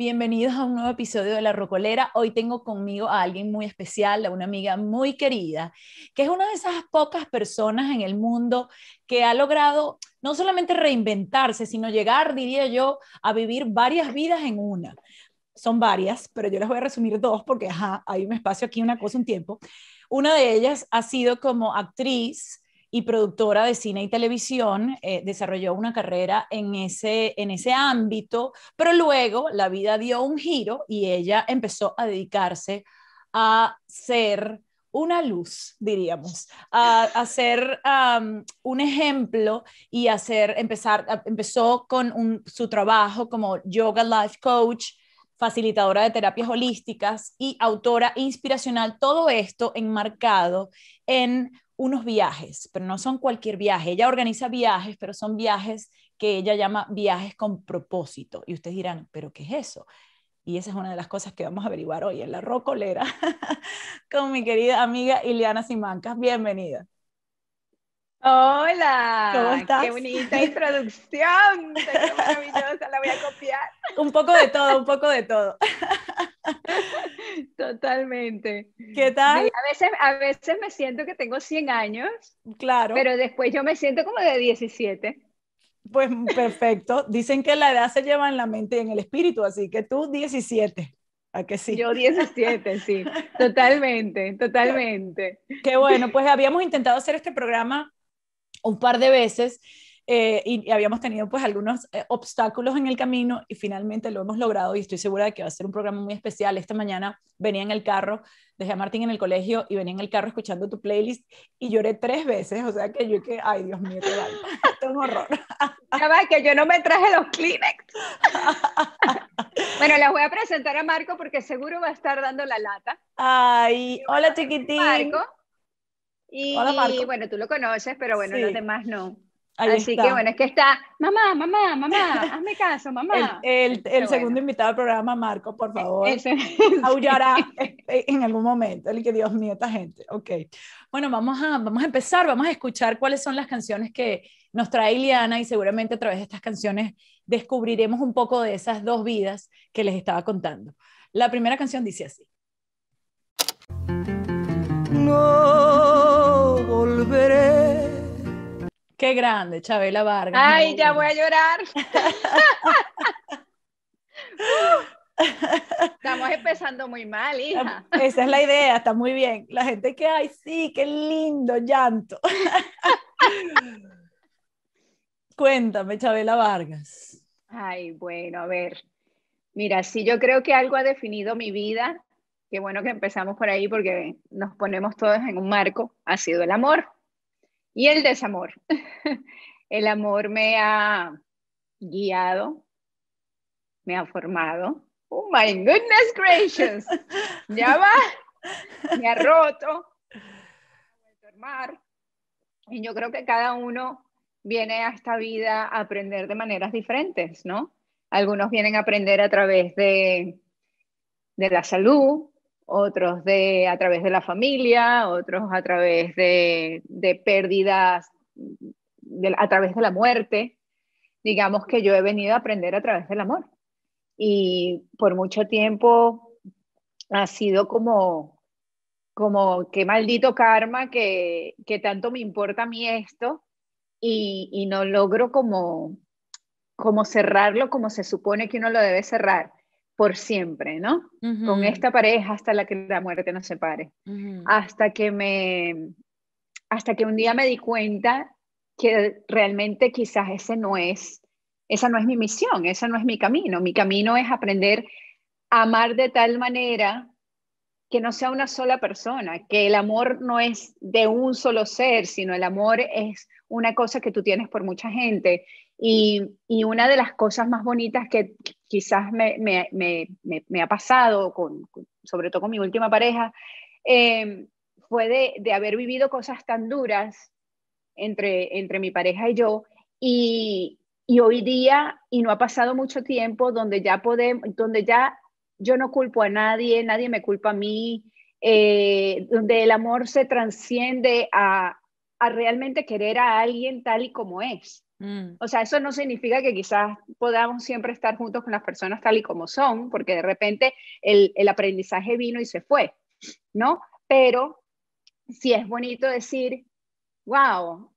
Bienvenidos a un nuevo episodio de La Rocolera. Hoy tengo conmigo a alguien muy especial, a una amiga muy querida, que es una de esas pocas personas en el mundo que ha logrado no solamente reinventarse, sino llegar, diría yo, a vivir varias vidas en una. Son varias, pero yo les voy a resumir dos porque hay un espacio aquí, una cosa, un tiempo. Una de ellas ha sido como actriz, y productora de cine y televisión, eh, desarrolló una carrera en ese, en ese ámbito, pero luego la vida dio un giro y ella empezó a dedicarse a ser una luz, diríamos, a, hacer un ejemplo y hacer, empezar, empezó con su trabajo como yoga life coach, facilitadora de terapias holísticas y autora inspiracional, todo esto enmarcado en unos viajes, pero no son cualquier viaje. Ella organiza viajes, pero son viajes que ella llama viajes con propósito. Y ustedes dirán, ¿pero qué es eso? Y esa es una de las cosas que vamos a averiguar hoy en la Rocolera con mi querida amiga Ileana Simancas. Bienvenida. Hola. ¿Cómo estás? Qué bonita introducción. Qué maravillosa, la voy a copiar. Un poco de todo, un poco de todo. Totalmente. ¿Qué tal? a, veces, a veces me siento que tengo 100 años. Claro. Pero después yo me siento como de 17. Pues perfecto. Dicen que la edad se lleva en la mente y en el espíritu, así que tú 17. ¿A que sí? Yo 17, sí. Totalmente, totalmente. Qué bueno, pues habíamos intentado hacer este programa un par de veces eh, y, habíamos tenido pues algunos eh, obstáculos en el camino y finalmente lo hemos logrado y estoy segura de que va a ser un programa muy especial. Esta mañana venía en el carro, dejé a Martín en el colegio y venía en el carro escuchando tu playlist y lloré tres veces, o sea que yo que, ay Dios mío, qué esto es un horror. Ya que yo no me traje los Kleenex. bueno, les voy a presentar a Marco porque seguro va a estar dando la lata. Ay, hola chiquitín. Marco. Y, hola, Marco. bueno, tú lo conoces, pero bueno, los demás no. Así que bueno, es que está, mamá, mamá, mamá, hazme caso, mamá. El, el, segundo invitado al programa, Marco, por e-, favor, Ese, aullará e-, e-, en algún momento. El que Dios mío, esta gente. Ok. Bueno, vamos a, vamos a empezar, vamos a escuchar cuáles son las canciones que nos trae Iliana y seguramente a través de estas canciones descubriremos un poco de esas dos vidas que les estaba contando. La primera canción dice así. No volveré Qué grande, Chabela Vargas. Ay, ya voy a llorar. Estamos empezando muy mal, hija. Esa es la idea, está muy bien. La gente que, ay, sí, qué lindo llanto. Cuéntame, Chabela Vargas. Ay, bueno, a ver. Mira, sí, yo creo que algo ha definido mi vida. Qué bueno que empezamos por ahí porque nos ponemos todos en un marco. Ha sido el amor. Y el desamor. El amor me ha guiado, me ha formado. Oh my goodness gracious. Ya va. Me ha roto. Y yo creo que cada uno viene a esta vida a aprender de maneras diferentes, ¿no? Algunos vienen a aprender a través de, de la salud, otros de, a través de la familia, otros a través de, de pérdidas, a través de la muerte. Digamos que yo he venido a aprender a través del amor. Y por mucho tiempo ha sido como, como qué maldito karma que, que tanto me importa a mí esto y, y no logro como, como cerrarlo como se supone que uno lo debe cerrar por siempre, ¿no? Con esta pareja hasta la que la muerte nos separe. Hasta que me hasta que un día me di cuenta que realmente quizás ese no es esa no es mi misión, esa no es mi camino. Mi camino es aprender a amar de tal manera que no sea una sola persona, que el amor no es de un solo ser, sino el amor es una cosa que tú tienes por mucha gente. Y, y una de las cosas más bonitas que, quizás me, ha pasado, con, sobre todo con mi última pareja, eh, fue de, haber vivido cosas tan duras entre, entre mi pareja y yo. Y, hoy día, y no ha pasado mucho tiempo, donde ya podemos, donde ya yo no culpo a nadie, nadie me culpa a mí, eh, donde el amor se transciende a, a realmente querer a alguien tal y como es. Mm. O sea, eso no significa que quizás podamos siempre estar juntos con las personas tal y como son, porque de repente el, aprendizaje vino y se fue, ¿no? Pero sí es bonito decir, wow,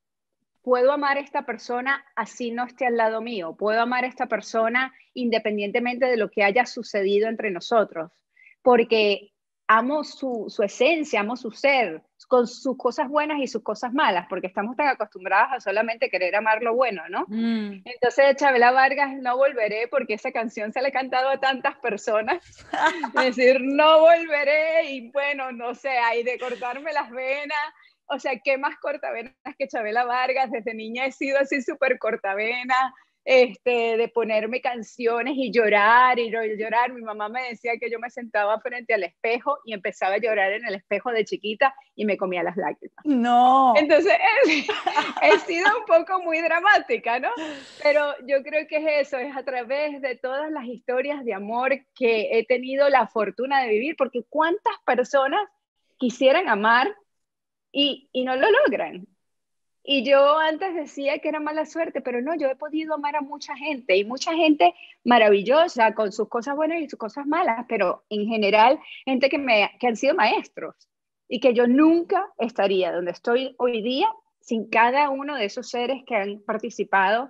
puedo amar a esta persona así no esté al lado mío, puedo amar a esta persona independientemente de lo que haya sucedido entre nosotros, porque amo su, su esencia, amo su ser, con sus cosas buenas y sus cosas malas, porque estamos tan acostumbrados a solamente querer amar lo bueno, ¿no? Mm. Entonces, Chabela Vargas, no volveré, porque esa canción se la he cantado a tantas personas. es decir, no volveré, y bueno, no sé, hay de cortarme las venas. O sea, ¿qué más cortavenas que Chabela Vargas? Desde niña he sido así súper cortavena este, de ponerme canciones y llorar y llorar. Mi mamá me decía que yo me sentaba frente al espejo y empezaba a llorar en el espejo de chiquita y me comía las lágrimas. No. Entonces, he, sido un poco muy dramática, ¿no? Pero yo creo que es eso, es a través de todas las historias de amor que he tenido la fortuna de vivir, porque cuántas personas quisieran amar y no lo logran. Y yo antes decía que era mala suerte, pero no, yo he podido amar a mucha gente y mucha gente maravillosa, con sus cosas buenas y sus cosas malas, pero en general gente que, me, han sido maestros y que yo nunca estaría donde estoy hoy día sin cada uno de esos seres que han participado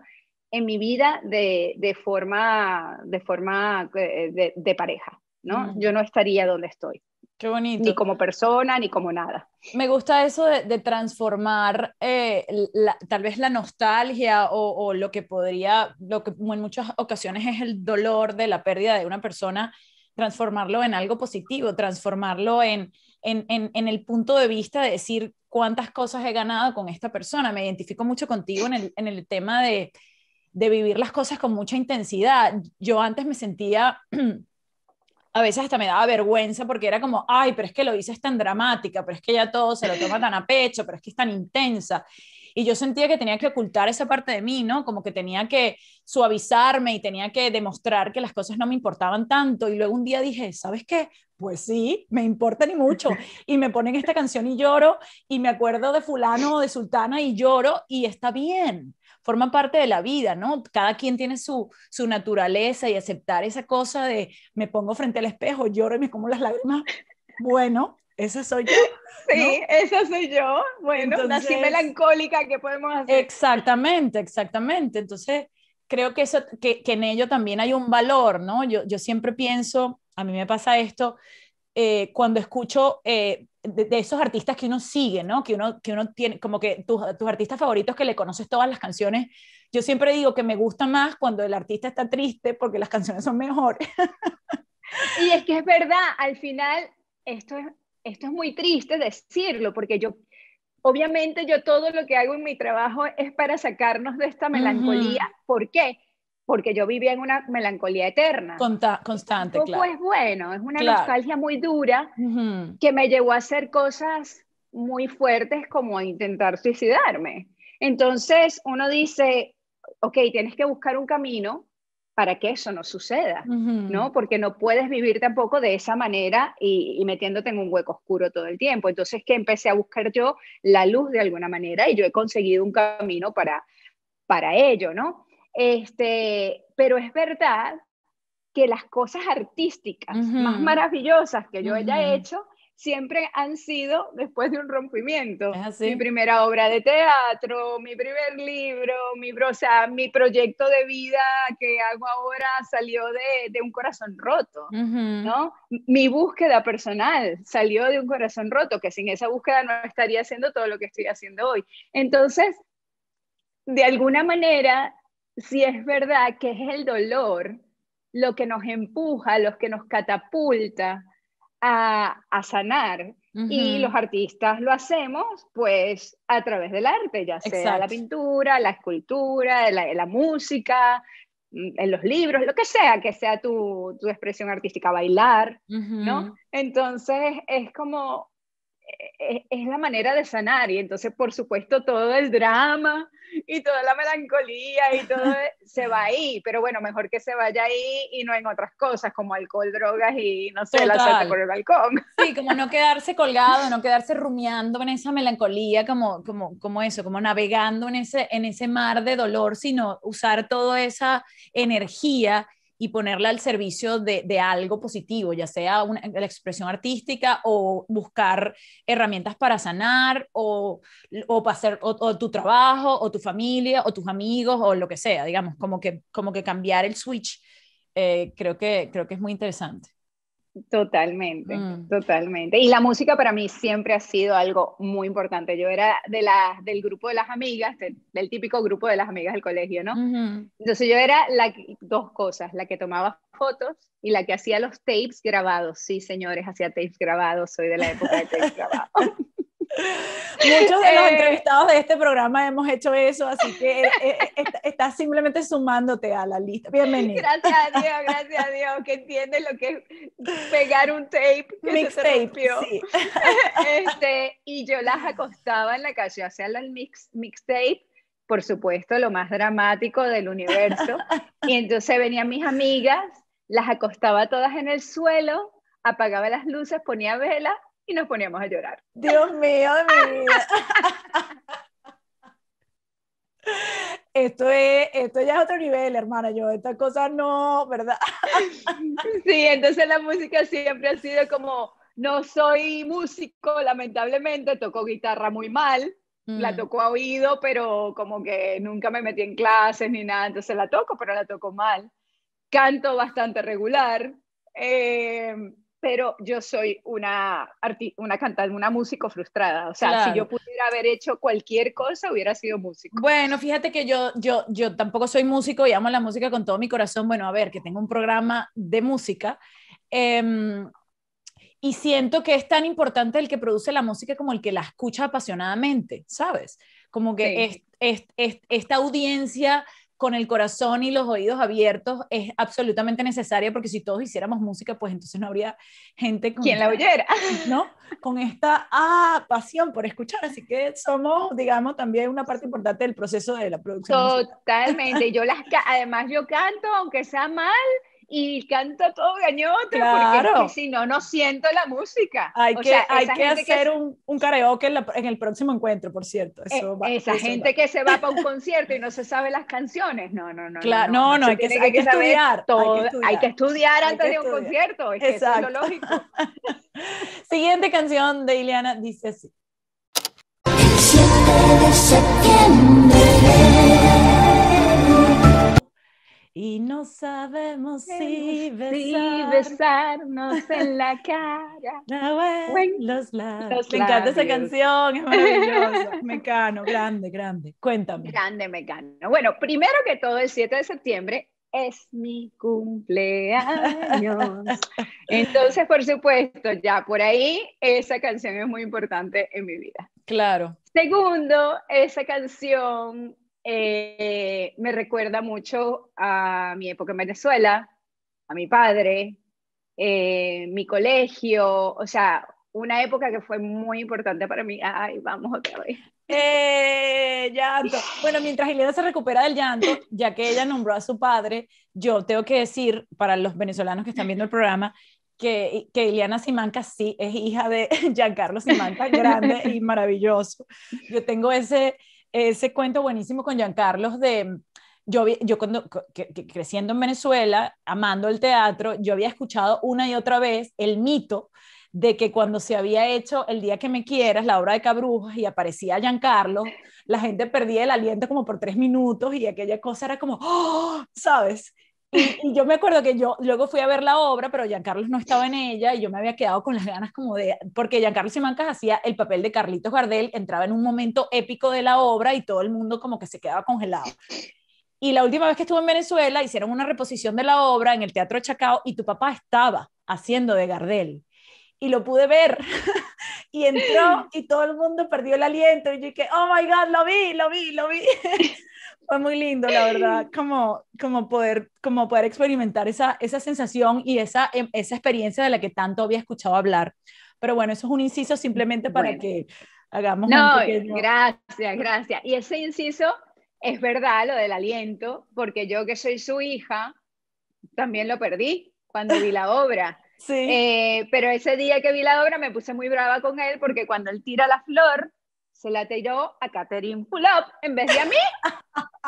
en mi vida de, forma, de, forma eh, de, pareja, ¿no? Yo no estaría donde estoy. Qué bonito. Ni como persona, ni como nada. Me gusta eso de, transformar eh, tal vez la nostalgia o, lo que podría, lo que en muchas ocasiones es el dolor de la pérdida de una persona, transformarlo en algo positivo, transformarlo en, en, en, en el punto de vista de decir cuántas cosas he ganado con esta persona. Me identifico mucho contigo en el, en el tema de, de vivir las cosas con mucha intensidad. Yo antes me sentía... a veces hasta me daba vergüenza porque era como, ay, pero es que lo hice tan dramática, pero es que ya todo se lo toma tan a pecho, pero es que es tan intensa. Y yo sentía que tenía que ocultar esa parte de mí, ¿no? Como que tenía que suavizarme y tenía que demostrar que las cosas no me importaban tanto. Y luego un día dije, ¿sabes qué? Pues sí, me importa ni mucho. Y me ponen esta canción y lloro y me acuerdo de fulano o de sultana y lloro y está bien forma parte de la vida, ¿no? Cada quien tiene su, naturaleza y aceptar esa cosa de me pongo frente al espejo, lloro y me como las lágrimas. Bueno, esa soy yo. Sí, esa soy yo. Bueno, Entonces, así melancólica, ¿qué podemos hacer? Exactamente, exactamente. Entonces, creo que, eso, que, en ello también hay un valor, ¿no? Yo, yo siempre pienso, a mí me pasa esto, eh, cuando escucho eh, de, esos artistas que uno sigue, ¿no? Que uno, que uno tiene, como que tus, artistas favoritos que le conoces todas las canciones. Yo siempre digo que me gusta más cuando el artista está triste porque las canciones son mejores. y es que es verdad, al final, esto es, esto es muy triste decirlo, porque yo, obviamente yo todo lo que hago en mi trabajo es para sacarnos de esta melancolía. ¿Por qué? porque yo vivía en una melancolía eterna. constante, claro. Pues bueno, es una nostalgia muy dura que me llevó a hacer cosas muy fuertes como intentar suicidarme. Entonces uno dice, ok, tienes que buscar un camino para que eso no suceda, ¿no? Porque no puedes vivir tampoco de esa manera y, metiéndote en un hueco oscuro todo el tiempo. Entonces, que empecé a buscar yo la luz de alguna manera y yo he conseguido un camino para, para ello, ¿no? Este, pero es verdad que las cosas artísticas más maravillosas que yo haya hecho siempre han sido después de un rompimiento. Mi primera obra de teatro, mi primer libro, mi, o mi proyecto de vida que hago ahora salió de, un corazón roto, ¿no? Mi búsqueda personal salió de un corazón roto, que sin esa búsqueda no estaría haciendo todo lo que estoy haciendo hoy. Entonces, de alguna manera, si es verdad que es el dolor lo que nos empuja, lo que nos catapulta a, sanar. Y los artistas lo hacemos pues a través del arte, ya sea la pintura, la escultura, la, música, mm, en los libros, lo que sea, que sea tu, expresión artística, bailar, ¿no? Entonces es como eh, es la manera de sanar y entonces por supuesto todo el drama y toda la melancolía y todo se va ahí, pero bueno, mejor que se vaya ahí y no en otras cosas como alcohol, drogas y no sé, la salta por el balcón. Sí, como no quedarse colgado, no quedarse rumiando en esa melancolía, como, como, como eso, como navegando en ese, en ese mar de dolor, sino usar toda esa energía y ponerla al servicio de, algo positivo, ya sea la expresión artística o buscar herramientas para sanar o, o, tu trabajo o tu familia o tus amigos o lo que sea, digamos, como que, como que cambiar el switch, eh, creo, que, creo que es muy interesante. Totalmente, mm. totalmente. Y la música para mí siempre ha sido algo muy importante. Yo era de la, del grupo de las amigas, del típico grupo de las amigas del colegio, ¿no? Entonces yo era la, dos cosas, la que tomaba fotos y la que hacía los tapes grabados. Sí, señores, hacía tapes grabados, soy de la época de tapes grabados. Muchos de los eh, entrevistados de este programa hemos hecho eso, así que eh, eh, estás simplemente sumándote a la lista. Bienvenido. Gracias a Dios, gracias a Dios, que entiende lo que es pegar un tape Mixtape este, y yo las acostaba en la calle, hacía el mixtape por supuesto, lo más dramático del universo. Y entonces venían mis amigas, las acostaba todas en el suelo, apagaba las luces, ponía vela nos poníamos a llorar. Dios mío de mi vida. Esto, es, esto ya es otro nivel, hermana. Yo, estas cosas no, ¿verdad? Sí, entonces la música siempre ha sido como, no soy músico, lamentablemente, toco guitarra muy mal, la mm. toco a oído, pero como que nunca me metí en clases ni nada, entonces la toco, pero la toco mal. Canto bastante regular, eh, pero yo soy una, una cantante, una músico frustrada. O sea, si yo pudiera haber hecho cualquier cosa, hubiera sido músico. Bueno, fíjate que yo, yo, yo tampoco soy músico y amo la música con todo mi corazón. Bueno, a ver, que tengo un programa de música. Em, y siento que es tan importante el que produce la música como el que la escucha apasionadamente, ¿sabes? Como que es, esta audiencia con el corazón y los oídos abiertos es absolutamente necesaria porque si todos hiciéramos música, pues entonces no habría gente con quien la oyera, ¿no? Con esta ah, pasión por escuchar, así que somos, digamos, también una parte importante del proceso de la producción. Totalmente, yo las además yo canto aunque sea mal, y canta todo gañote, claro. porque si no, no siento la música. Hay que, hay que hacer Un, un, karaoke en, el próximo encuentro, por cierto. Eh, esa gente que se va para un concierto y no se sabe las canciones, no, no, no. no, no, hay, que, estudiar, todo, hay, que, estudiar, antes de un concierto, es que es lo lógico. Siguiente canción de Ileana dice así. y no sabemos si besarnos en la cara o en los labios. Me encanta esa canción, es maravillosa. Mecano, grande, grande. Cuéntame. Grande Mecano. Bueno, primero que todo, el 7 de septiembre es mi cumpleaños. Entonces, por supuesto, ya por ahí esa canción es muy importante en mi vida. Claro. Segundo, esa canción eh, me recuerda mucho a mi época en Venezuela, a mi padre, eh, mi colegio, o sea, una época que fue muy importante para mí. Ay, vamos otra vez. Eh, llanto. Bueno, mientras Ileana se recupera del llanto, ya que ella nombró a su padre, yo tengo que decir para los venezolanos que están viendo el programa que, que Ileana Simanca sí es hija de Giancarlo Simanca, grande y maravilloso. Yo tengo ese, ese cuento buenísimo con Giancarlos de yo, yo cuando creciendo en Venezuela, amando el teatro, yo había escuchado una y otra vez el mito de que cuando se había hecho El Día que me quieras, la obra de Cabrujas, y aparecía Giancarlo, la gente perdía el aliento como por tres minutos y aquella cosa era como, ¡oh! ¿sabes? Y, yo me acuerdo que yo luego fui a ver la obra, pero Giancarlo no estaba en ella y yo me había quedado con las ganas como de, porque Giancarlo Simancas hacía el papel de Carlitos Gardel, entraba en un momento épico de la obra y todo el mundo como que se quedaba congelado. Y la última vez que estuve en Venezuela hicieron una reposición de la obra en el Teatro Chacao y tu papá estaba haciendo de Gardel y lo pude ver. y entró y todo el mundo perdió el aliento. Y yo dije, oh my God, lo vi, lo vi, lo vi. Fue muy lindo, la verdad, como, como, poder, como poder experimentar esa, esa sensación y esa, em, esa experiencia de la que tanto había escuchado hablar. Pero bueno, eso es un inciso simplemente para que hagamos no, un pequeño... gracias, gracias. Y ese inciso es verdad, lo del aliento, porque yo que soy su hija, también lo perdí cuando vi la obra. Sí. Eh, pero ese día que vi la obra me puse muy brava con él porque cuando él tira la flor, se la tiró a Catherine Fulop en vez de a mí.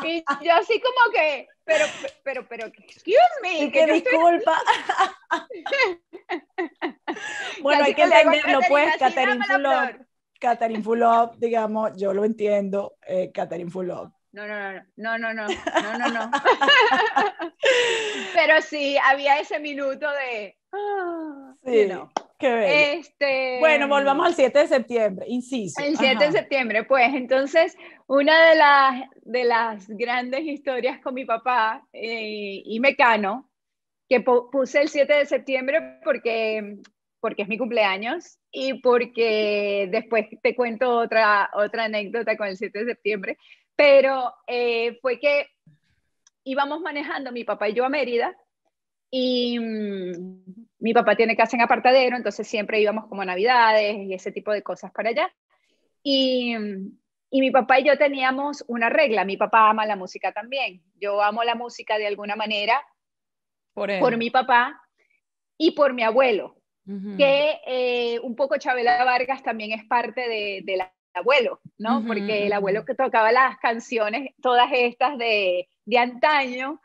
Y yo así como que, pero, pero, pero, excuse me. Y que, disculpa. bueno, hay que entenderlo, pues, Catherine Fulop. Catherine Fulop, digamos, yo lo entiendo, eh, Catherine Fulop. No, no, no, no, no, no, no, no. pero sí, había ese minuto de... Ah, sí. You este, bueno, volvamos al 7 de septiembre, insisto. El 7 de septiembre, pues entonces, una de las, de las grandes historias con mi papá eh, y Mecano, que puse el 7 de septiembre porque, porque es mi cumpleaños y porque después te cuento otra, otra anécdota con el 7 de septiembre, pero eh, fue que íbamos manejando mi papá y yo a Mérida y mm, mi papá tiene casa en apartadero, entonces siempre íbamos como a navidades y ese tipo de cosas para allá. Y, mm, y mi papá y yo teníamos una regla, mi papá ama la música también, yo amo la música de alguna manera por, mi papá y por mi abuelo, que eh, un poco Chabela Vargas también es parte del de, abuelo, ¿no? Porque el abuelo que tocaba las canciones, todas estas de, de antaño,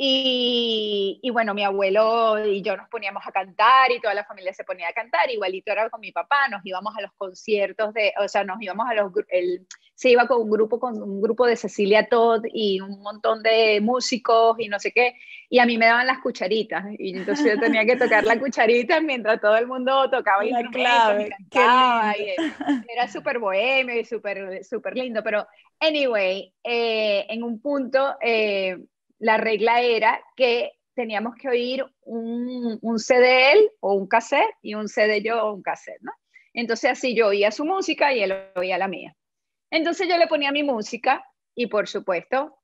y, bueno, mi abuelo y yo nos poníamos a cantar y toda la familia se ponía a cantar, igualito era con mi papá, nos íbamos a los conciertos de, o sea, nos íbamos a los, se iba con un grupo, con un grupo de Cecilia Todd y un montón de músicos y no sé qué, y a mí me daban las cucharitas, y entonces yo tenía que tocar la cucharita mientras todo el mundo tocaba y clave, era súper bohemio y súper super lindo, pero anyway, eh, en un punto... Eh, la regla era que teníamos que oír un, un CD él o un cassette y un CD yo o un cassette, ¿no? Entonces así yo oía su música y él oía la mía. Entonces yo le ponía mi música y por supuesto,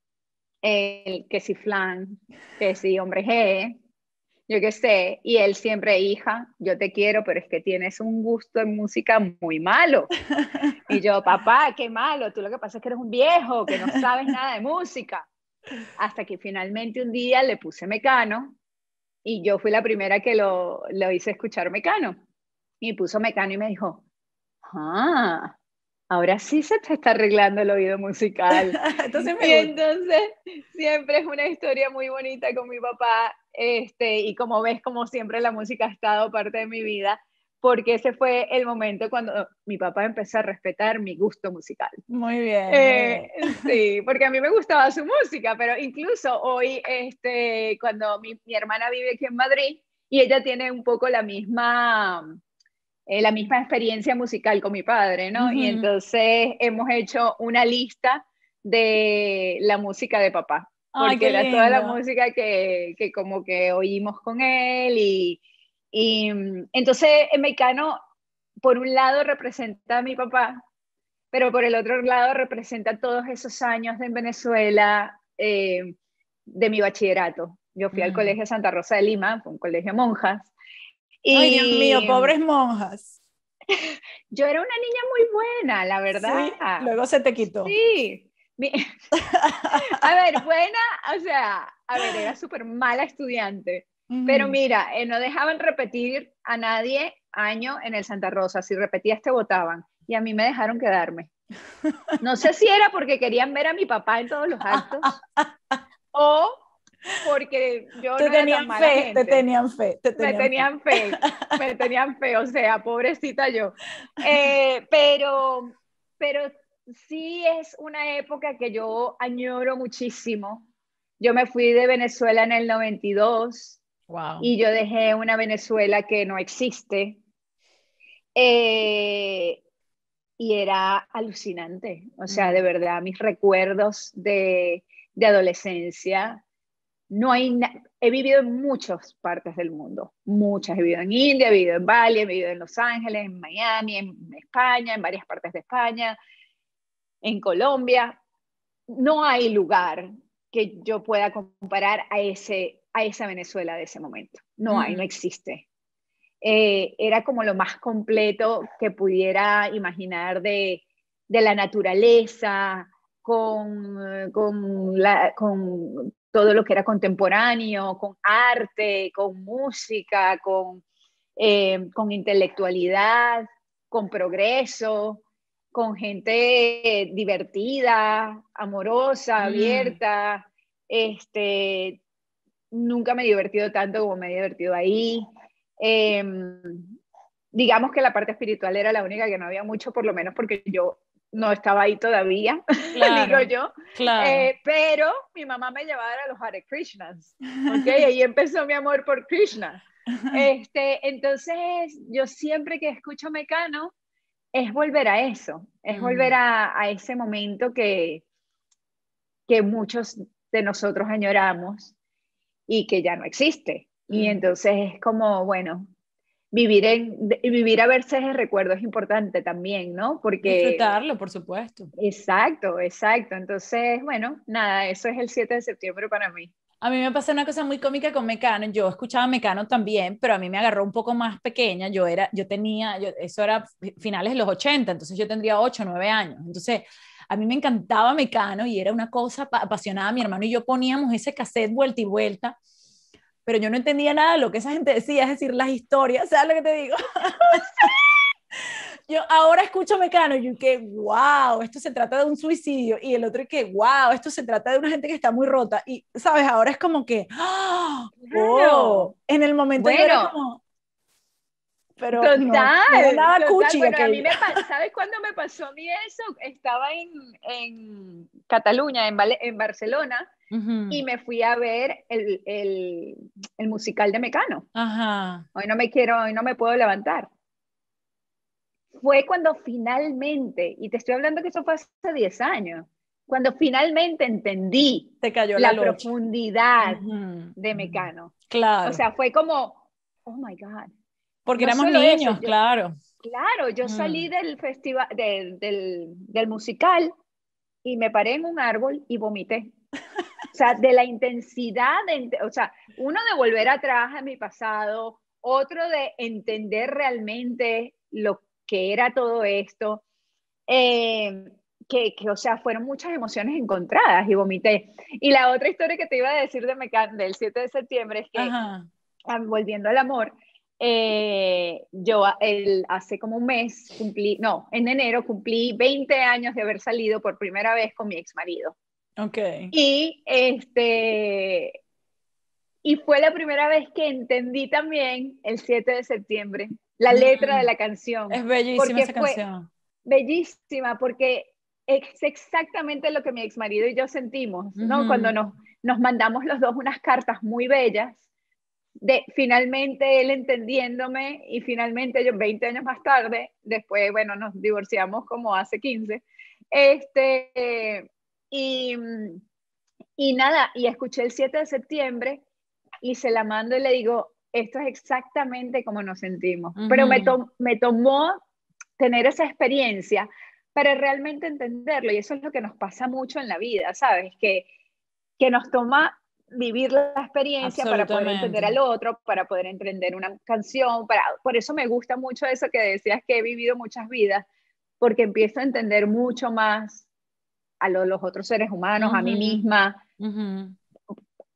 el que si flan, que si hombre G, yo qué sé, y él siempre, hija, yo te quiero, pero es que tienes un gusto en música muy malo. Y yo, papá, qué malo, tú lo que pasa es que eres un viejo, que no sabes nada de música. Hasta que finalmente un día le puse Mecano y yo fui la primera que lo, hice escuchar Mecano. Y puso Mecano y me dijo, ah, ahora sí se te está arreglando el oído musical. entonces entonces siempre es una historia muy bonita con mi papá, este, y como ves, como siempre la música ha estado parte de mi vida porque ese fue el momento cuando mi papá empezó a respetar mi gusto musical. Muy bien. Eh, sí, porque a mí me gustaba su música, pero incluso hoy, este, cuando mi, hermana vive aquí en Madrid y ella tiene un poco la misma, eh, la misma experiencia musical con mi padre, ¿no? Y entonces hemos hecho una lista de la música de papá, porque era toda la música que, que como que oímos con él y y mm, entonces el mecano, por un lado, representa a mi papá, pero por el otro lado representa todos esos años en Venezuela eh, de mi bachillerato. Yo fui al mm. colegio Santa Rosa de Lima, fue un colegio de monjas. Y... Ay, Dios mío, mm, pobres monjas. Yo era una niña muy buena, la verdad. luego se te quitó. Sí. a ver, buena, o sea, a ver, era súper mala estudiante pero mira, eh, no dejaban repetir a nadie año en el Santa Rosa. Si repetías te votaban. Y a mí me dejaron quedarme. No sé si era porque querían ver a mi papá en todos los actos o porque yo te tenían fe, te tenían fe, te tenían fe. fe. me tenían fe, o sea, pobrecita yo. Eh, pero, pero sí es una época que yo añoro muchísimo. Yo me fui de Venezuela en el 92 y yo dejé una Venezuela que no existe. Eh, y era alucinante, o sea, de verdad, mis recuerdos de, adolescencia, no hay, he vivido en muchas partes del mundo, muchas, he vivido en India, he vivido en Bali, he vivido en Los Ángeles, en Miami, en España, en varias partes de España, en Colombia, no hay lugar que yo pueda comparar a ese a esa Venezuela de ese momento. No hay, no existe. Eh, era como lo más completo que pudiera imaginar de, de la naturaleza, con, con, todo lo que era contemporáneo, con arte, con música, con, eh, con intelectualidad, con progreso, con gente divertida, amorosa, mm. abierta, este, nunca me he divertido tanto como me he divertido ahí. Em, digamos que la parte espiritual era la única que no había mucho, por lo menos porque yo no estaba ahí todavía, digo yo. Eh, pero mi mamá me llevaba a los Hare Krishnas, ahí empezó mi amor por Krishna. Este, entonces, yo siempre que escucho Mecano, es volver a eso, es mm. volver a, ese momento que, que muchos de nosotros añoramos, y que ya no existe. Y mm. entonces es como, bueno, vivir, en, vivir a verse ese recuerdo es importante también, ¿no? Porque... Disfrutarlo, por supuesto. Exacto, exacto. Entonces, bueno, nada, eso es el 7 de septiembre para mí. A mí me pasó una cosa muy cómica con Mecano. Yo escuchaba Mecano también, pero a mí me agarró un poco más pequeña. Yo era, yo tenía, eso era finales de los 80, entonces yo tendría 8, 9 años. Entonces, a mí me encantaba Mecano y era una cosa apasionada. Mi hermano y yo poníamos ese cassette vuelta y vuelta, pero yo no entendía nada de lo que esa gente decía, es decir, las historias, ¿sabes lo que te digo? yo ahora escucho Mecano y yo que, wow, esto se trata de un suicidio. Y el otro que, wow, esto se trata de una gente que está muy rota. Y, ¿sabes? Ahora es como que, ¡ah! oh, En el momento era como, pero nada a mí me ¿Sabes cuándo me pasó a mí eso? Estaba en, en Cataluña, en, en Barcelona, y me fui a ver el, el, el musical de Mecano. Ajá. Hoy no me quiero, hoy no me puedo levantar. Fue cuando finalmente, y te estoy hablando que eso fue hace 10 años, cuando finalmente entendí la, profundidad de Mecano. Claro. O sea, fue como, oh my God porque éramos niños, claro. claro, yo salí mm. del festival, del, del musical y me paré en un árbol y vomité. O sea, de la intensidad, o sea, uno de volver atrás a mi pasado, otro de entender realmente lo que era todo esto, eh, que, que, o sea, fueron muchas emociones encontradas y vomité. Y la otra historia que te iba a decir de Mecan del 7 de septiembre es que, volviendo al amor, eh, yo hace como un mes cumplí, no, en enero cumplí 20 años de haber salido por primera vez con mi ex marido. Y este. Y fue la primera vez que entendí también el 7 de septiembre la mm. letra de la canción. Es bellísima esa canción. Bellísima, porque es exactamente lo que mi ex marido y yo sentimos, ¿no? Cuando nos, nos mandamos los dos unas cartas muy bellas de finalmente él entendiéndome y finalmente yo 20 años más tarde, después, bueno, nos divorciamos como hace 15, este, y, nada, y escuché el 7 de septiembre y se la mando y le digo, esto es exactamente como nos sentimos, pero me, me tomó tener esa experiencia para realmente entenderlo y eso es lo que nos pasa mucho en la vida, ¿sabes? Que, que nos toma vivir la experiencia para poder entender al otro, para poder entender una canción, para por eso me gusta mucho eso que decías que he vivido muchas vidas, porque empiezo a entender mucho más a los otros seres humanos, a mí misma.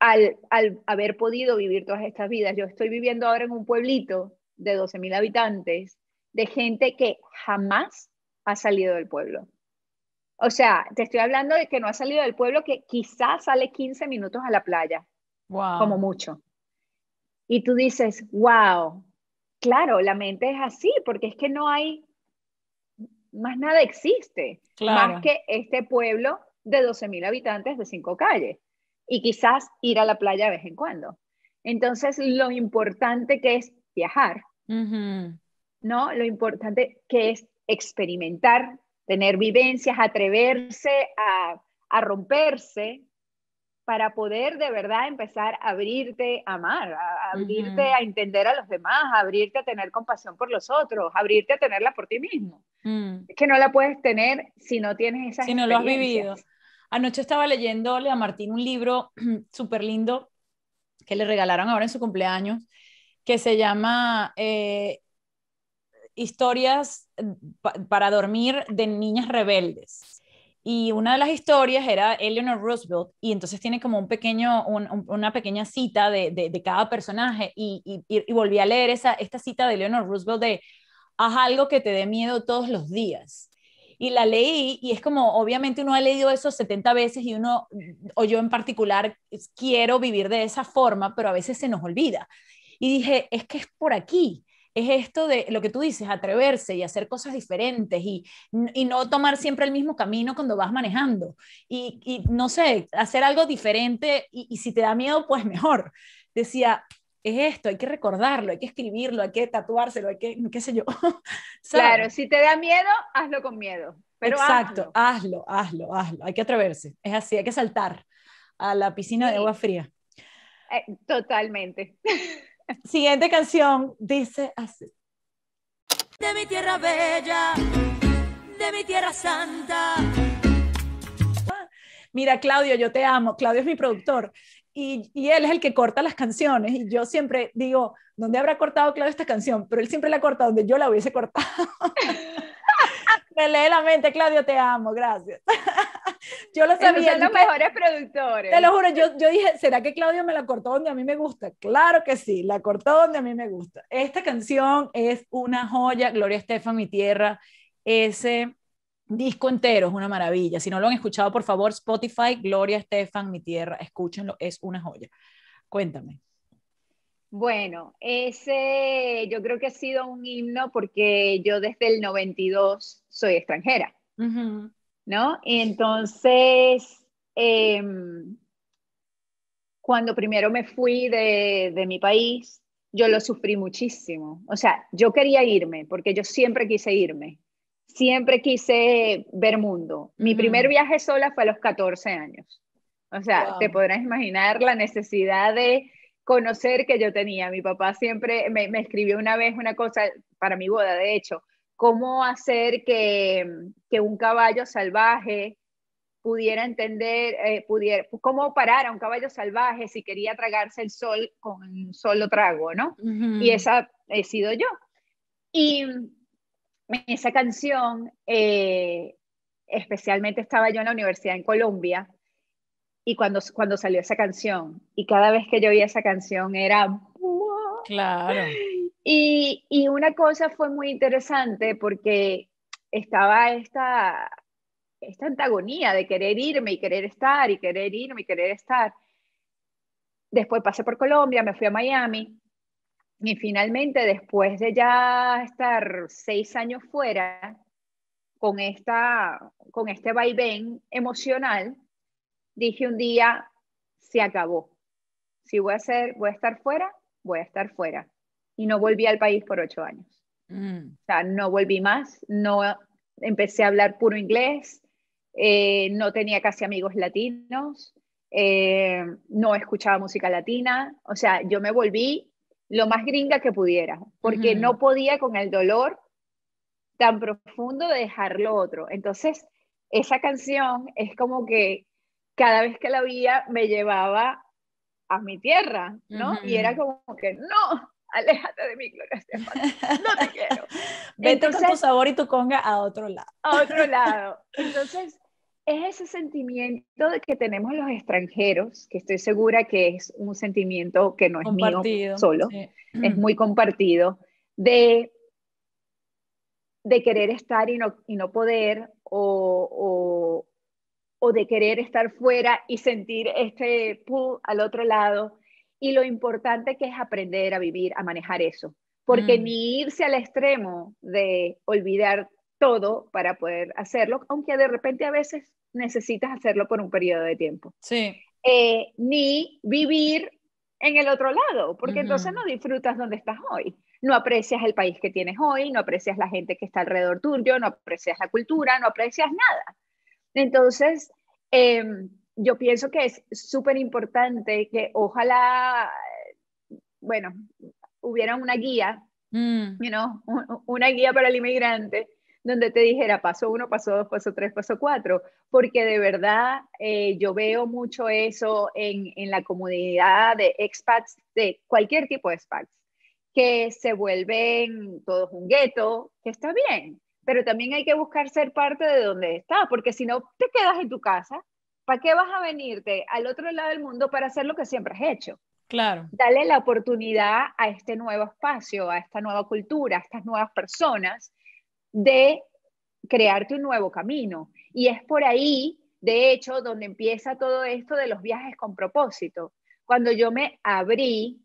al, al, haber podido vivir todas estas vidas, yo estoy viviendo ahora en un pueblito de 12.000 habitantes, de gente que jamás ha salido del pueblo. O sea, te estoy hablando de que no ha salido del pueblo, que quizás sale 15 minutos a la playa, wow. como mucho. Y tú dices, wow, claro, la mente es así, porque es que no hay, más nada existe, más que este pueblo de 12.000 habitantes de cinco calles, y quizás ir a la playa de vez en cuando. Entonces, lo importante que es viajar, ¿no? Lo importante que es experimentar tener vivencias, atreverse a, romperse para poder de verdad empezar a abrirte a amar, a, abrirte a entender a los demás, a abrirte a tener compasión por los otros, a abrirte a tenerla por ti mismo. Mm. Es que no la puedes tener si no tienes esa Si no lo has vivido. Anoche estaba leyéndole a Martín un libro súper lindo que le regalaron ahora en su cumpleaños, que se llama eh, historias mm, para dormir de niñas rebeldes. Y una de las historias era Eleanor Roosevelt, y entonces tiene como un pequeño, una pequeña cita de, de, cada personaje, y, y, volví a leer esa, esta cita de Eleanor Roosevelt de, haz algo que te dé miedo todos los días. Y la leí, y es como, obviamente uno ha leído eso 70 veces, y uno, o yo en particular, quiero vivir de esa forma, pero a veces se nos olvida. Y dije, es que es por aquí, es esto de lo que tú dices, atreverse y hacer cosas diferentes y, no tomar siempre el mismo camino cuando vas manejando. Y, no sé, hacer algo diferente y, si te da miedo, pues mejor. Decía, es esto, hay que recordarlo, hay que escribirlo, hay que tatuárselo, hay que, qué sé yo. claro, si te da miedo, hazlo con miedo. Pero Exacto, hazlo. hazlo, hazlo, Hay que atreverse. Es así, hay que saltar a la piscina de agua fría. Eh, totalmente. Siguiente canción dice así. De mi tierra bella, de mi tierra santa. Mira, Claudio, yo te amo. Claudio es mi productor. Y, él es el que corta las canciones. Y yo siempre digo, ¿dónde habrá cortado Claudio esta canción? Pero él siempre la corta donde yo la hubiese cortado. Me lee la mente, Claudio, te amo, gracias. yo lo sabía. los mejores productores. Te lo juro, yo, yo dije, ¿será que Claudio me la cortó donde a mí me gusta? Claro que sí, la cortó donde a mí me gusta. Esta canción es una joya, Gloria Estefan, mi tierra. Ese disco entero es una maravilla. Si no lo han escuchado, por favor, Spotify, Gloria Estefan, mi tierra, escúchenlo, es una joya. Cuéntame. Bueno, ese yo creo que ha sido un himno porque yo desde el 92 soy extranjera, ¿no? Entonces, em, cuando primero me fui de, mi país, yo lo sufrí muchísimo. O sea, yo quería irme porque yo siempre quise irme, siempre quise ver mundo. Mi primer viaje sola fue a los 14 años. O sea, te podrás imaginar la necesidad de conocer que yo tenía. Mi papá siempre me, escribió una vez una cosa para mi boda, de hecho, cómo hacer que, un caballo salvaje pudiera entender, eh, pudiera, cómo parar a un caballo salvaje si quería tragarse el sol con un solo trago, ¿no? Y esa he sido yo. Y esa canción, eh, especialmente estaba yo en la universidad en Colombia, y cuando, cuando salió esa canción, y cada vez que yo oía esa canción era... Claro. Y, y una cosa fue muy interesante porque estaba esta, esta antagonía de querer irme y querer estar y querer irme y querer estar. Después pasé por Colombia, me fui a Miami y finalmente después de ya estar seis años fuera con, esta, con este vaivén emocional, dije un día, se acabó. Si voy a, ser, voy a estar fuera, voy a estar fuera. Y no volví al país por ocho años. Mm. O sea, no volví más, no empecé a hablar puro inglés, eh, no tenía casi amigos latinos, eh, no escuchaba música latina, o sea, yo me volví lo más gringa que pudiera, porque no podía con el dolor tan profundo de dejar lo otro. Entonces, esa canción es como que cada vez que la veía me llevaba a mi tierra, ¿no? Y era como que, no, aléjate de mí, Gloria no te quiero. Vete con tu sabor y tu conga a otro lado. A otro lado. Entonces, es ese sentimiento que tenemos los extranjeros, que estoy segura que es un sentimiento que no es mío solo, es muy compartido, de, de querer estar y y no poder, o, o de querer estar fuera y sentir este pull al otro lado y lo importante que es aprender a vivir, a manejar eso, porque mm. ni irse al extremo de olvidar todo para poder hacerlo, aunque de repente a veces necesitas hacerlo por un periodo de tiempo. Sí. Eh, ni vivir en el otro lado, porque entonces no disfrutas donde estás hoy, no aprecias el país que tienes hoy, no aprecias la gente que está alrededor tuyo, no aprecias la cultura, no aprecias nada. Entonces, em, yo pienso que es súper importante que ojalá, bueno, hubiera una guía, mm. una guía para el inmigrante donde te dijera paso uno, paso dos, paso tres, paso cuatro, porque de verdad eh, yo veo mucho eso en, en la comunidad de expats, de cualquier tipo de expats, que se vuelven todos un gueto, que está bien, pero también hay que buscar ser parte de donde está, porque si no te quedas en tu casa, ¿para qué vas a venirte al otro lado del mundo para hacer lo que siempre has hecho? Claro. Dale la oportunidad a este nuevo espacio, a esta nueva cultura, a estas nuevas personas de crearte un nuevo camino. Y es por ahí, de hecho, donde empieza todo esto de los viajes con propósito. Cuando yo me abrí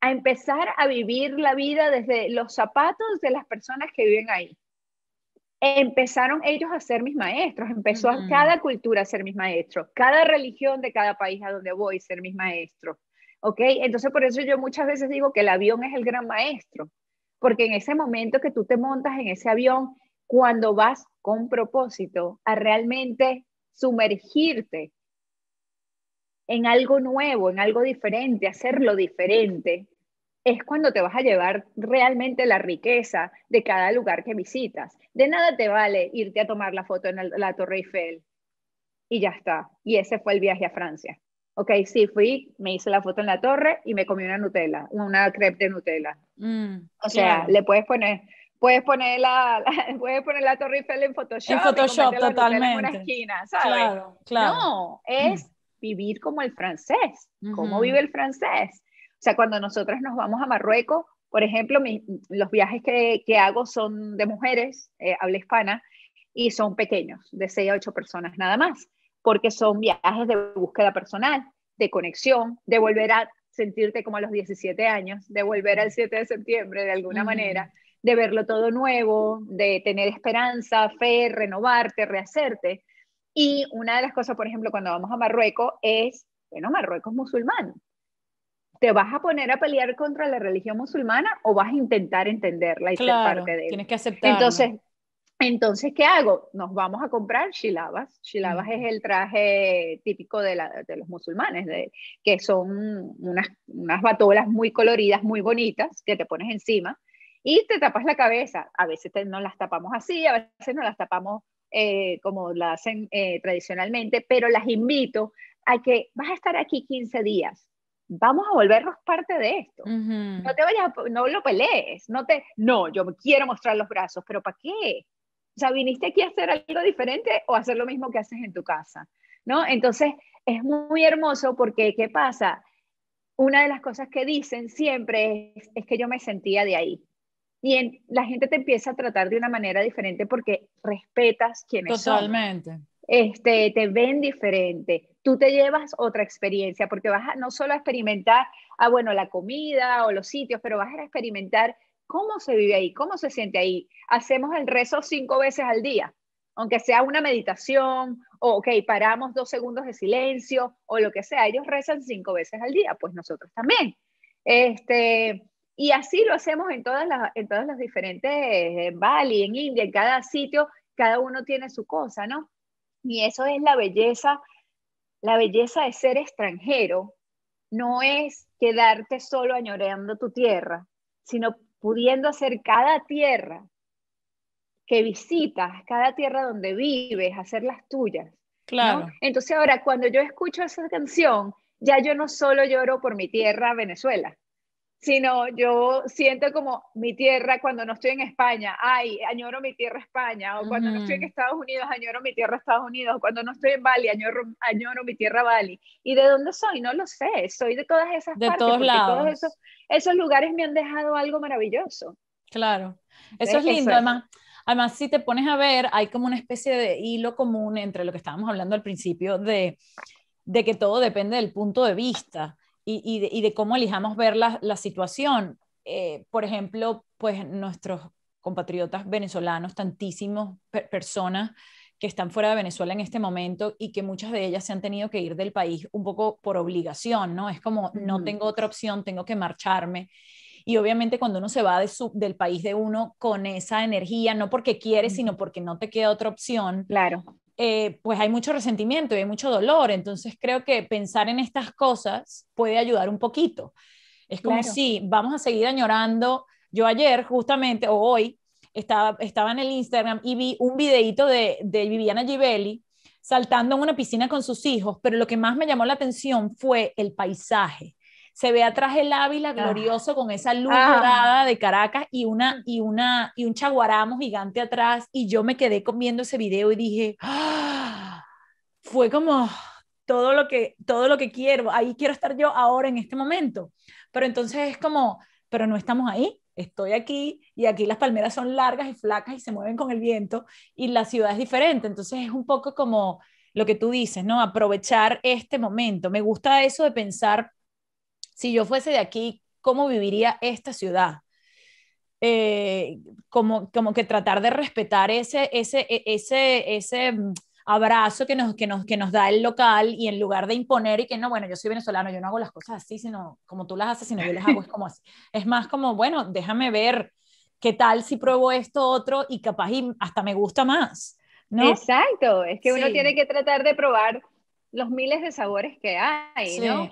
a empezar a vivir la vida desde los zapatos de las personas que viven ahí empezaron ellos a ser mis maestros, empezó a cada cultura a ser mis maestros, cada religión de cada país a donde voy a ser mis maestros, ¿ok? Entonces por eso yo muchas veces digo que el avión es el gran maestro, porque en ese momento que tú te montas en ese avión, cuando vas con propósito a realmente sumergirte en algo nuevo, en algo diferente, hacerlo diferente, es cuando te vas a llevar realmente la riqueza de cada lugar que visitas. De nada te vale irte a tomar la foto en la Torre Eiffel y ya está. Y ese fue el viaje a Francia. Ok, sí, fui, me hice la foto en la torre y me comí una Nutella, una crepe de Nutella. Mm, o sea, le puedes poner, puedes poner la, puedes poner la Torre Eiffel en Photoshop. En Photoshop, totalmente. En una esquina, ¿sabes? Claro, claro. No, es mm. vivir como el francés, como vive el francés. O sea, cuando nosotros nos vamos a Marruecos, por ejemplo, los viajes que, hago son de mujeres, eh, habla hispana, y son pequeños, de 6 a 8 personas nada más, porque son viajes de búsqueda personal, de conexión, de volver a sentirte como a los 17 años, de volver al 7 de septiembre de alguna manera, de verlo todo nuevo, de tener esperanza, fe, renovarte, rehacerte. Y una de las cosas, por ejemplo, cuando vamos a Marruecos es, bueno, Marruecos es musulmán, ¿te vas a poner a pelear contra la religión musulmana o vas a intentar entenderla y ser parte de ella? Tienes que aceptar. Entonces, entonces, ¿qué hago? Nos vamos a comprar shilabas. Shilabas es el traje típico de, los musulmanes, de, que son unas, unas batolas muy coloridas, muy bonitas, que te pones encima y te tapas la cabeza. A veces no las tapamos así, a veces no las tapamos eh, como la hacen eh, tradicionalmente, pero las invito a que vas a estar aquí 15 días vamos a volvernos parte de esto. No te vayas, no lo pelees, no te, no, yo quiero mostrar los brazos, pero ¿para qué? O sea, viniste aquí a hacer algo diferente o hacer lo mismo que haces en tu casa, ¿no? Entonces, es muy hermoso porque, ¿qué pasa? Una de las cosas que dicen siempre es, que yo me sentía de ahí. Y la gente te empieza a tratar de una manera diferente porque respetas es. Totalmente este, te ven diferente, tú te llevas otra experiencia, porque vas no solo a experimentar, ah, bueno, la comida o los sitios, pero vas a experimentar cómo se vive ahí, cómo se siente ahí. Hacemos el rezo cinco veces al día, aunque sea una meditación, o, ok, paramos dos segundos de silencio, o lo que sea, ellos rezan cinco veces al día, pues nosotros también. Este, y así lo hacemos en todas las, en todas las diferentes, eh, en Bali, en India, en cada sitio, cada uno tiene su cosa, ¿no? Y eso es la belleza, la belleza de ser extranjero, no es quedarte solo añoreando tu tierra, sino pudiendo hacer cada tierra que visitas, cada tierra donde vives, hacer las tuyas. Claro. Entonces ahora cuando yo escucho esa canción, ya yo no solo lloro por mi tierra, Venezuela, sino yo siento como mi tierra cuando no estoy en España, ay, añoro mi tierra España, o cuando no estoy en Estados Unidos, añoro mi tierra Estados Unidos, o cuando no estoy en Bali, añoro, añoro mi tierra Bali. ¿Y de dónde soy? No lo sé, soy de todas esas de todos lados. Todos esos, lugares me han dejado algo maravilloso. Claro, eso es lindo, además. si te pones a ver, hay como una especie de hilo común entre lo que estábamos hablando al principio de que todo depende del punto de vista y, de, cómo elijamos ver la, situación. Eh, por ejemplo, pues nuestros compatriotas venezolanos, tantísimos personas que están fuera de Venezuela en este momento y que muchas de ellas se han tenido que ir del país un poco por obligación, ¿no? Es como, no tengo otra opción, tengo que marcharme. Y obviamente cuando uno se va del país de uno con esa energía, no porque quiere, sino porque no te queda otra opción, claro. Eh, pues hay mucho resentimiento y hay mucho dolor. Entonces creo que pensar en estas cosas puede ayudar un poquito. Es como si vamos a seguir añorando. Yo ayer justamente, o hoy, estaba, estaba en el Instagram y vi un videito de, de Viviana Givelli saltando en una piscina con sus hijos, pero lo que más me llamó la atención fue el paisaje se ve atrás el Ávila glorioso con esa luz dorada de Caracas y, una, mm. y, una, y un chaguaramo gigante atrás. Y yo me quedé comiendo ese video y dije, ¡Ah! fue como todo lo, que, todo lo que quiero, ahí quiero estar yo ahora en este momento. Pero entonces es como, pero no estamos ahí, estoy aquí y aquí las palmeras son largas y flacas y se mueven con el viento y la ciudad es diferente. Entonces es un poco como lo que tú dices, ¿no? Aprovechar este momento. Me gusta eso de pensar si yo fuese de aquí, ¿cómo viviría esta ciudad? Eh, como, como que tratar de respetar ese, ese, e, ese, ese mm, abrazo que nos, que, nos, que nos da el local y en lugar de imponer y que no, bueno, yo soy venezolano, yo no hago las cosas así, sino como tú las haces, sino yo las hago, es como así. Es más como, bueno, déjame ver qué tal si pruebo esto, otro y capaz y hasta me gusta más. ¿no? Exacto, es que uno tiene que tratar de probar los miles de sabores que hay, ¿no?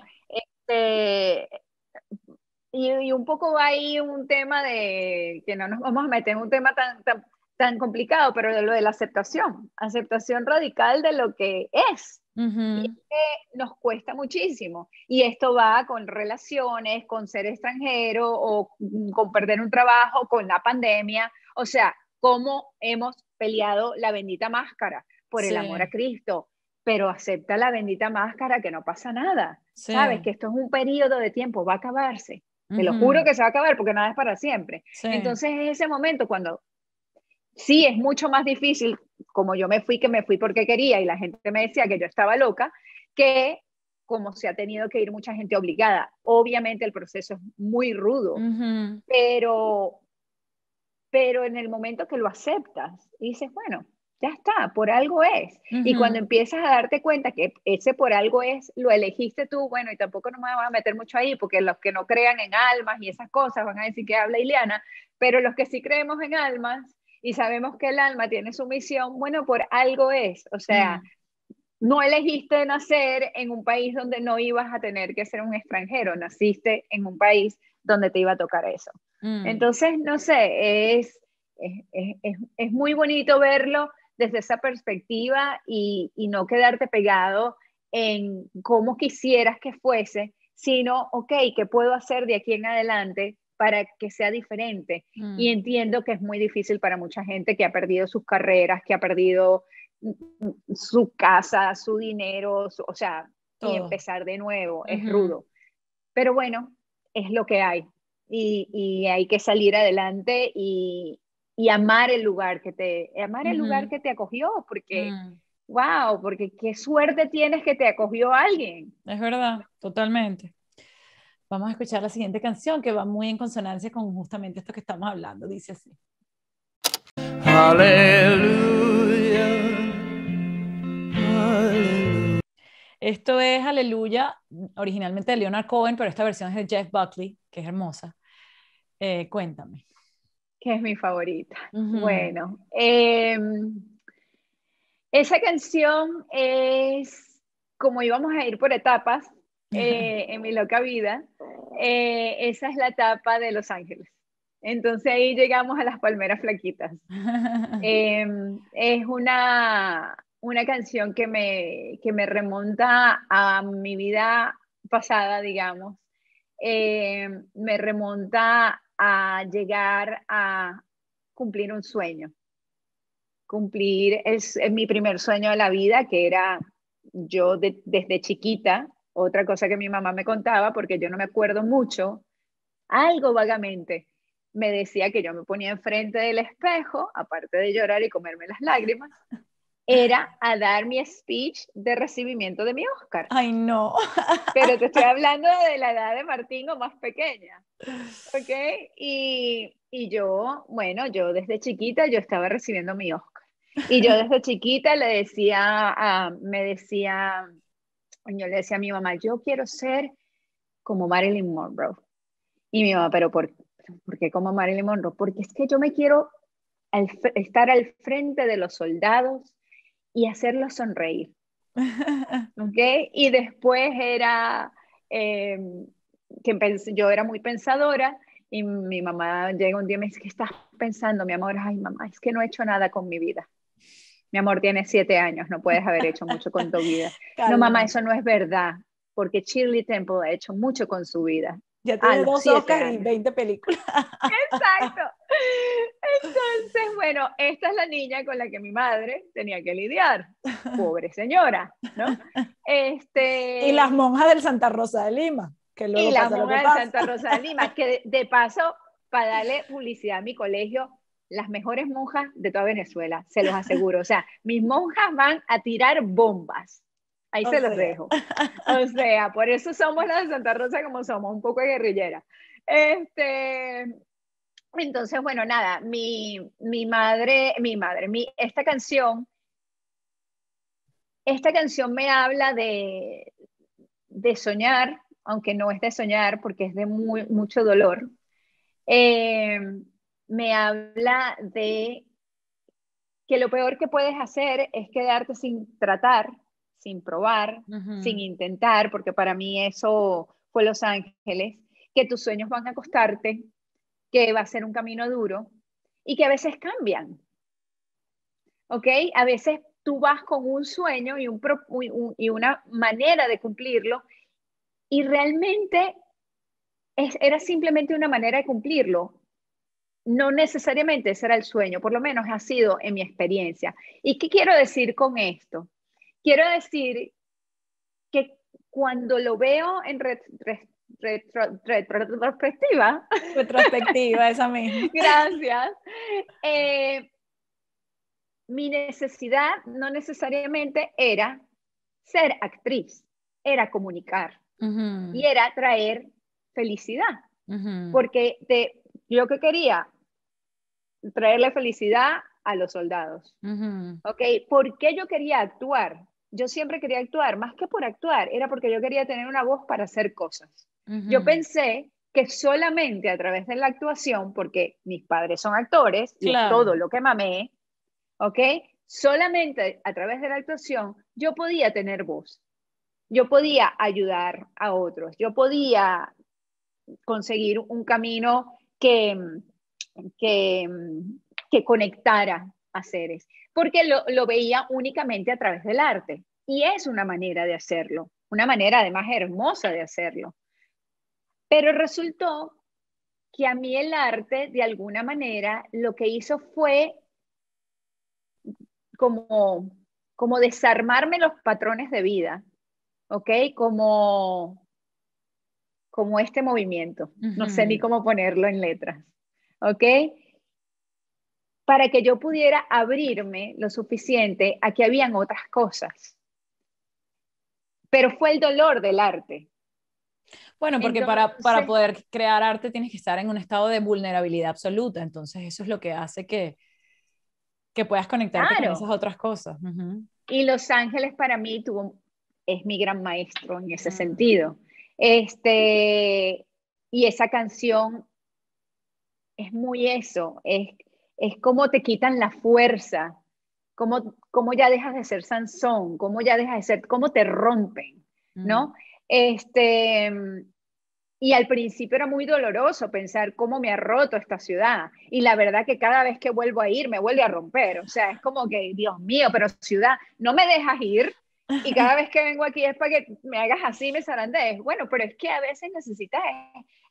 Este, y, un poco va ahí un tema de, que no nos vamos a meter en un tema tan, complicado, pero de lo de la aceptación, aceptación radical de lo que es. que nos cuesta muchísimo. Y esto va con relaciones, con ser extranjero o mm, con perder un trabajo, con la pandemia. O sea, cómo hemos peleado la bendita máscara por el amor a Cristo pero acepta la bendita máscara que no pasa nada. Sabes que esto es un periodo de tiempo, va a acabarse. Te lo juro que se va a acabar porque nada es para siempre. Entonces es ese momento cuando sí es mucho más difícil, como yo me fui, que me fui porque quería y la gente me decía que yo estaba loca, que como se ha tenido que ir mucha gente obligada. Obviamente el proceso es muy rudo, pero, pero en el momento que lo aceptas, y dices, bueno, ya está, por algo es. Y cuando empiezas a darte cuenta que ese por algo es, lo elegiste tú, bueno, y tampoco no me voy a meter mucho ahí, porque los que no crean en almas y esas cosas van a decir que habla Ileana, pero los que sí creemos en almas y sabemos que el alma tiene su misión, bueno, por algo es. O sea, mm. no elegiste nacer en un país donde no ibas a tener que ser un extranjero, naciste en un país donde te iba a tocar eso. Mm. Entonces, no sé, es es, es, muy bonito verlo desde esa perspectiva y, no quedarte pegado en cómo quisieras que fuese, sino, ok, ¿qué puedo hacer de aquí en adelante para que sea diferente. Mm. Y entiendo que es muy difícil para mucha gente que ha perdido sus carreras, que ha perdido mm, mm, su casa, su dinero, o sea, y empezar de nuevo, es rudo. Pero bueno, es lo que hay. y hay que salir adelante y, y amar el lugar que te, amar lugar que te acogió, porque, wow, mm. porque qué suerte tienes que te acogió alguien. Es verdad, totalmente. Vamos a escuchar la siguiente canción que va muy en consonancia con justamente esto que estamos hablando, dice así. Aleluya. Esto es Aleluya, originalmente de Leonard Cohen, pero esta versión es de Jeff Buckley, que es hermosa. Eh, cuéntame que es mi favorita. Bueno, em, esa canción es, como íbamos a ir por etapas eh, en mi loca vida, eh, esa es la etapa de Los Ángeles. Entonces ahí llegamos a las palmeras flaquitas. Em, es una, una canción que me, que me remonta a mi vida pasada, digamos. Em, me remonta a llegar a cumplir un sueño. Cumplir es, eh, mi primer sueño de la vida, que era yo desde chiquita, otra cosa que mi mamá me contaba, porque yo no me acuerdo mucho, algo vagamente, me decía que yo me ponía enfrente del espejo, aparte de llorar y comerme las lágrimas, era a dar mi speech de recibimiento de mi Oscar. Ay, no. Pero te estoy hablando de la edad de Martín o más pequeña. ¿Ok? Y, y yo, bueno, yo desde chiquita yo estaba recibiendo mi Oscar. Y yo desde chiquita le decía, me decía, yo le decía a mi mamá, yo quiero ser como Marilyn Monroe. Y mi mamá, pero ¿por, ¿por qué como Marilyn Monroe? Porque es que yo me quiero estar al frente de los soldados y hacerlos sonreír. ¿Ok? Y después era em, que yo era muy pensadora y mi mamá llega un día y me dice, ¿qué estás pensando, mi amor? Ay, mamá, es que no he hecho nada con mi vida. Mi amor, tiene siete años, no puedes haber hecho mucho con tu vida. No, mamá, eso no es verdad, porque Shirley Temple ha hecho mucho con su vida ya tiene dos Oscars y 20 películas. Exacto. Entonces, bueno, esta es la niña con la que mi madre tenía que lidiar. Pobre señora, ¿no? Este... Y las monjas del Santa Rosa de Lima. Que luego y las monjas del Santa Rosa de Lima, que de paso, para darle publicidad a mi colegio, las mejores monjas de toda Venezuela, se los aseguro. O sea, mis monjas van a tirar bombas. Ahí se los dejo. O sea, por eso somos las de Santa Rosa como somos, un poco guerrillera. Este, entonces, bueno, nada, mi, madre, mi madre, mi, esta canción, esta canción me habla de, soñar, aunque no es de soñar porque es de muy, mucho dolor. Eh, me habla de que lo peor que puedes hacer es quedarte sin tratar sin probar, sin intentar, porque para mí eso fue Los Ángeles, que tus sueños van a costarte, que va a ser un camino duro y que a veces cambian. ¿Ok? A veces tú vas con un sueño y, una manera de cumplirlo y realmente era simplemente una manera de cumplirlo. No necesariamente ese era el sueño, por lo menos ha sido en mi experiencia. ¿Y qué quiero decir con esto? quiero decir que cuando lo veo en retrospectiva, retrospectiva, esa misma. Gracias. Eh, mi necesidad no necesariamente era ser actriz, era comunicar y era traer felicidad, porque yo que quería traerle felicidad a los soldados. ¿Por qué yo quería actuar? yo siempre quería actuar, más que por actuar, era porque yo quería tener una voz para hacer cosas. Yo pensé que solamente a través de la actuación, porque mis padres son actores y todo lo que mamé, ¿ok? Solamente a través de la actuación yo podía tener voz, yo podía ayudar a otros, yo podía conseguir un camino que, que, conectara a seres, porque lo veía únicamente a través del arte. Y es una manera de hacerlo, una manera además hermosa de hacerlo. Pero resultó que a mí el arte, de alguna manera, lo que hizo fue como, como desarmarme los patrones de vida, ¿ok? Como, como este movimiento, no sé ni cómo ponerlo en letras, ¿ok? Para que yo pudiera abrirme lo suficiente a que habían otras cosas, pero fue el dolor del arte. Bueno, porque para, poder crear arte tienes que estar en un estado de vulnerabilidad absoluta, entonces eso es lo que hace que, que puedas conectarte con esas otras cosas. Y Los Ángeles para mí tuvo, es mi gran maestro en ese ah. sentido. Este, y esa canción es muy eso, es, es como te quitan la fuerza cómo, ya dejas de ser Sansón, cómo ya dejas de ser, cómo te rompen, ¿no? Mm. Este, y al principio era muy doloroso pensar cómo me ha roto esta ciudad. Y la verdad que cada vez que vuelvo a ir me vuelve a romper. O sea, es como que, Dios mío, pero ciudad, no me dejas ir. Y cada vez que vengo aquí es para que me hagas así, me zarandees. Bueno, pero es que a veces necesitas,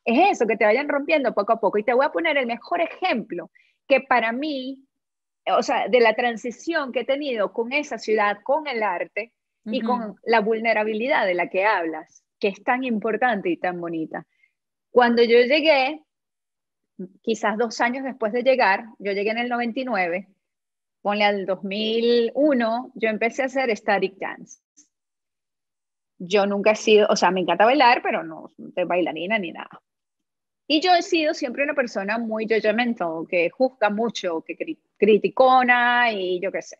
es eso, que te vayan rompiendo poco a poco. Y te voy a poner el mejor ejemplo, que para mí o sea, de la transición que he tenido con esa ciudad, con el arte y con la vulnerabilidad de la que hablas, que es tan importante y tan bonita. Cuando yo llegué, quizás dos años después de llegar, yo llegué en el 99, ponle al 2001, yo empecé a hacer static dance. Yo nunca he sido, o sea, me encanta bailar, pero no de bailarina ni nada. Y yo he sido siempre una persona muy judgmental, que juzga mucho, que, critica, criticona y yo qué sé,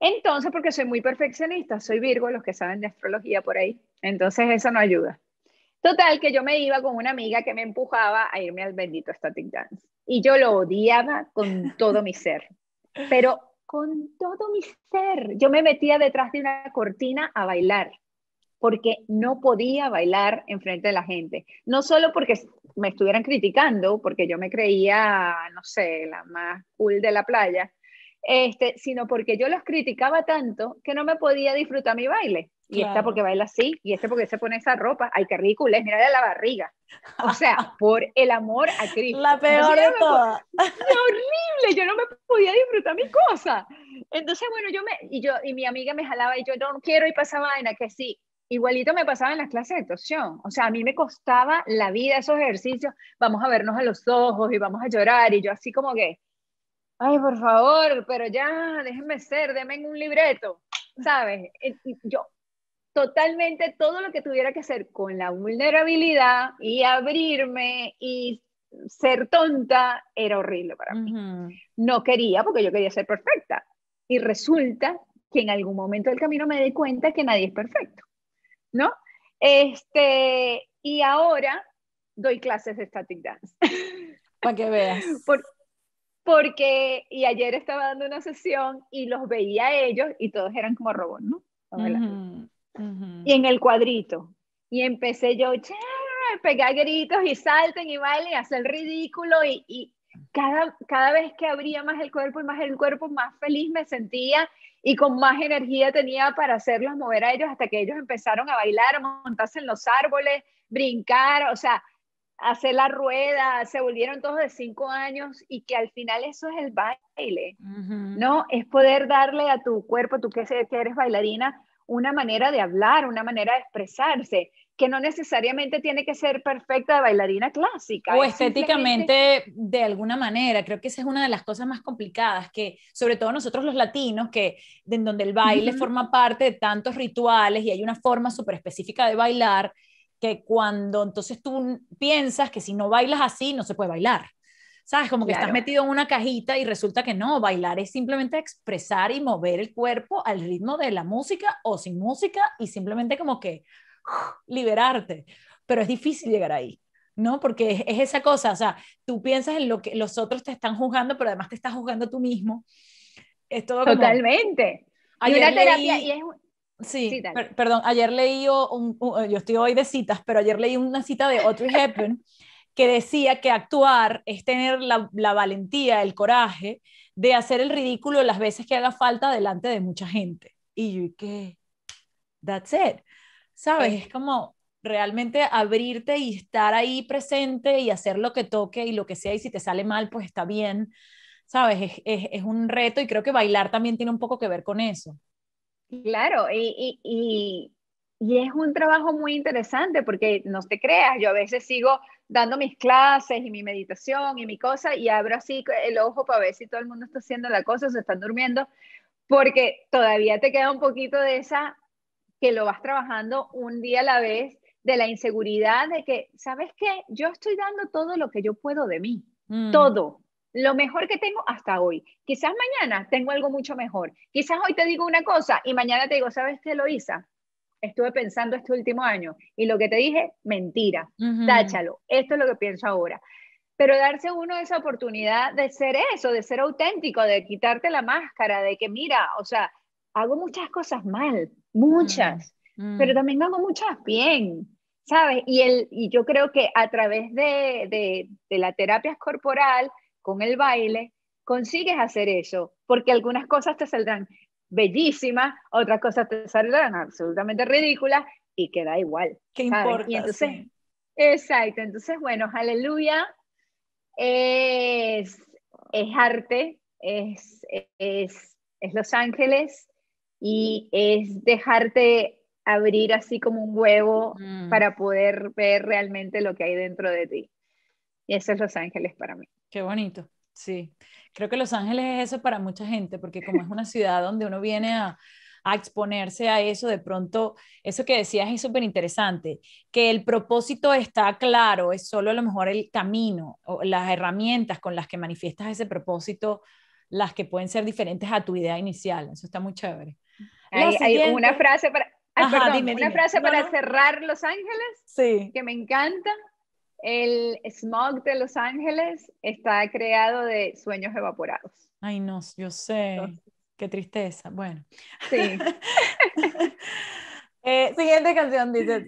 Entonces, porque soy muy perfeccionista, soy Virgo, los que saben de astrología por ahí, entonces eso no ayuda. Total, que yo me iba con una amiga que me empujaba a irme al bendito Static Dance. Y yo lo odiaba con todo mi ser, pero con todo mi ser. Yo me metía detrás de una cortina a bailar porque no podía bailar enfrente de la gente. No solo porque me estuvieran criticando, porque yo me creía, no sé, la más cool de la playa, este, sino porque yo los criticaba tanto que no me podía disfrutar mi baile. Y esta porque baila así, y este porque se pone esa ropa. Ay, qué ridículo es, a la barriga. O sea, por el amor a Cristo. La peor de todas. horrible, yo no me podía disfrutar mi cosa. Entonces, bueno, yo me, y yo, y mi amiga me jalaba, y yo no quiero y pasaba esa vaina, que sí, Igualito me pasaba en las clases de actuación. O sea, a mí me costaba la vida esos ejercicios. Vamos a vernos a los ojos y vamos a llorar. Y yo así como que, ay, por favor, pero ya, déjenme ser, en un libreto. ¿Sabes? Yo totalmente todo lo que tuviera que hacer con la vulnerabilidad y abrirme y ser tonta era horrible para mí. No quería porque yo quería ser perfecta. Y resulta que en algún momento del camino me di cuenta que nadie es perfecto. ¿no? Este, y ahora doy clases de static dance. Para que veas. porque, y ayer estaba dando una sesión y los veía ellos y todos eran como robots, ¿no? Y en el cuadrito. Y empecé yo, che, pegar gritos y salten y bailen y hacer ridículo y, cada, cada vez que abría más el cuerpo y más el cuerpo, más feliz me sentía y con más energía tenía para hacerlos mover a ellos hasta que ellos empezaron a bailar, montarse en los árboles, brincar, o sea, hacer la rueda, se volvieron todos de cinco años y que al final eso es el baile, ¿no? Es poder darle a tu cuerpo, tú que, eres bailarina, una manera de hablar, una manera de expresarse que no necesariamente tiene que ser perfecta de bailarina clásica. O estéticamente de alguna manera, creo que esa es una de las cosas más complicadas, que sobre todo nosotros los latinos, que en donde el baile forma parte de tantos rituales y hay una forma súper específica de bailar, que cuando entonces tú piensas que si no bailas así, no se puede bailar. ¿Sabes? Como que estás metido en una cajita y resulta que no, bailar es simplemente expresar y mover el cuerpo al ritmo de la música o sin música y simplemente como que liberarte, pero es difícil llegar ahí. ¿no? Porque es, esa cosa, o sea, tú piensas en lo que los otros te están juzgando, pero además te estás juzgando tú mismo. Es todo Totalmente. Ayer y una terapia, Sí, perdón, ayer leí, un, eh, yo estoy hoy de citas, pero ayer leí una cita de Audrey Hepburn que decía que actuar es tener la, valentía, el coraje de hacer el ridículo las veces que haga falta delante de mucha gente. Y yo, ¿y qué? That's it. ¿sabes? Es como realmente abrirte y estar ahí presente y hacer lo que toque y lo que sea, y si te sale mal, pues está bien, ¿sabes? Es, un reto y creo que bailar también tiene un poco que ver con eso. Claro, y, y es un trabajo muy interesante porque no te creas, yo a veces sigo dando mis clases y mi meditación y mi cosa y abro así el ojo para ver si todo el mundo está haciendo la cosa o se están durmiendo, porque todavía te queda un poquito de esa que lo vas trabajando un día a la vez, de la inseguridad de que, ¿sabes qué? Yo estoy dando todo lo que yo puedo de mí, mm. todo, lo mejor que tengo hasta hoy. Quizás mañana tengo algo mucho mejor. Quizás hoy te digo una cosa y mañana te digo, ¿sabes qué, Loisa? Estuve pensando este último año y lo que te dije, mentira, táchalo, esto es lo que pienso ahora. Pero darse uno esa oportunidad de ser eso, de ser auténtico, de quitarte la máscara, de que mira, o sea, hago muchas cosas mal, muchas, mm. pero también hago muchas bien, ¿sabes? Y, el, y yo creo que a través de, la terapia corporal, con el baile, consigues hacer eso, porque algunas cosas te saldrán bellísimas, otras cosas te saldrán absolutamente ridículas y queda igual. ¿Qué importa? entonces, Exacto, entonces bueno, aleluya, es, es arte, es, es Los Ángeles, y es dejarte abrir así como un huevo mm. para poder ver realmente lo que hay dentro de ti. Y eso es Los Ángeles para mí. Qué bonito. Sí, creo que Los Ángeles es eso para mucha gente, porque como es una ciudad donde uno viene a, a exponerse a eso, de pronto, eso que decías es súper interesante, que el propósito está claro, es solo a lo mejor el camino o las herramientas con las que manifiestas ese propósito las que pueden ser diferentes a tu idea inicial. Eso está muy chévere. Hay, una frase para, frase para cerrar Los Ángeles sí. que me encanta. El smog de Los Ángeles está creado de sueños evaporados. Ay, no, yo sé. Qué tristeza. Bueno. Sí. Eh, siguiente canción dice,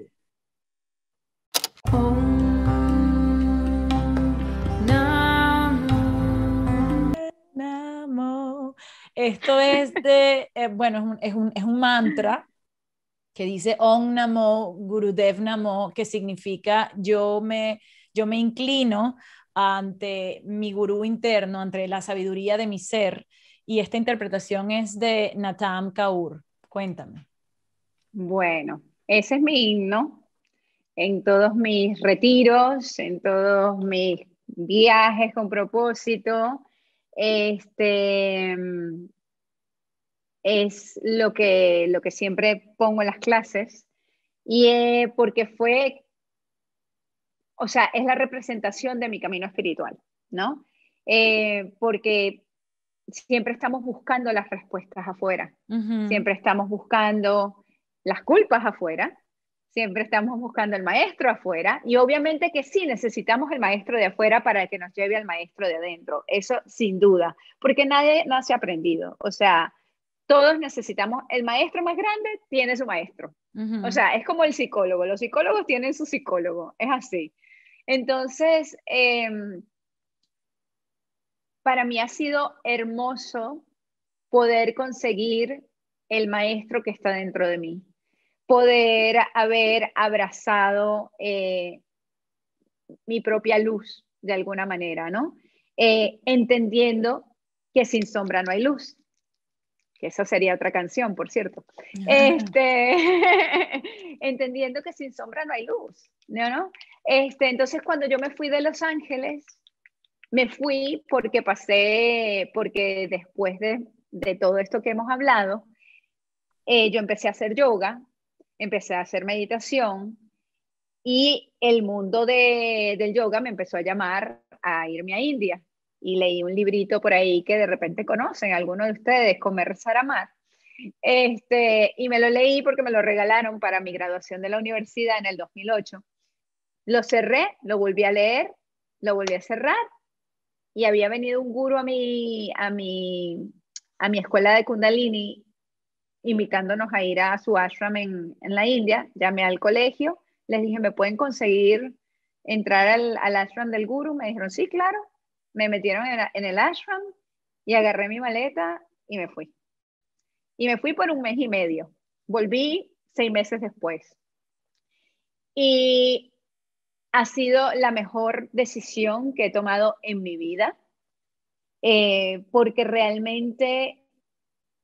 Esto es de, eh, bueno, es un, mantra que dice Om Namo Gurudev Namo, que significa yo me, yo me inclino ante mi gurú interno, ante la sabiduría de mi ser. Y esta interpretación es de Natam Kaur. Cuéntame. Bueno, ese es mi himno en todos mis retiros, en todos mis viajes con propósito, este, mm, es lo que, lo que siempre pongo en las clases, y eh, porque fue, o sea, es la representación de mi camino espiritual, ¿no? Eh, porque siempre estamos buscando las respuestas afuera, siempre estamos buscando las culpas afuera, siempre estamos buscando el maestro afuera y obviamente que sí necesitamos el maestro de afuera para que nos lleve al maestro de adentro, eso sin duda, porque nadie se ha aprendido, o sea, todos necesitamos, el maestro más grande tiene su maestro, o sea, es como el psicólogo, los psicólogos tienen su psicólogo, es así. Entonces, em, para mí ha sido hermoso poder conseguir el maestro que está dentro de mí poder haber abrazado eh, mi propia luz de alguna manera, ¿no? Eh, entendiendo que sin sombra no hay luz. Que eso sería otra canción, por cierto. Este, entendiendo que sin sombra no hay luz, ¿no? Este, entonces, cuando yo me fui de Los Ángeles, me fui porque pasé, porque después de, todo esto que hemos hablado, eh, yo empecé a hacer yoga empecé a hacer meditación y el mundo del yoga me empezó a llamar a irme a India. Y leí un librito por ahí que de repente conocen algunos de ustedes, Comer Saramar. Este, y me lo leí porque me lo regalaron para mi graduación de la universidad en el 2008. Lo cerré, lo volví a leer, lo volví a cerrar y había venido un guru a mi, a mi, a mi escuela de Kundalini invitándonos a ir a su ashram en, la India. Llamé al colegio, les dije, ¿me pueden conseguir entrar al, al ashram del gurú? Me dijeron, sí, claro. Me metieron en, el ashram y agarré mi maleta y me fui. Y me fui por un mes y medio. Volví seis meses después. Y ha sido la mejor decisión que he tomado en mi vida, eh, porque realmente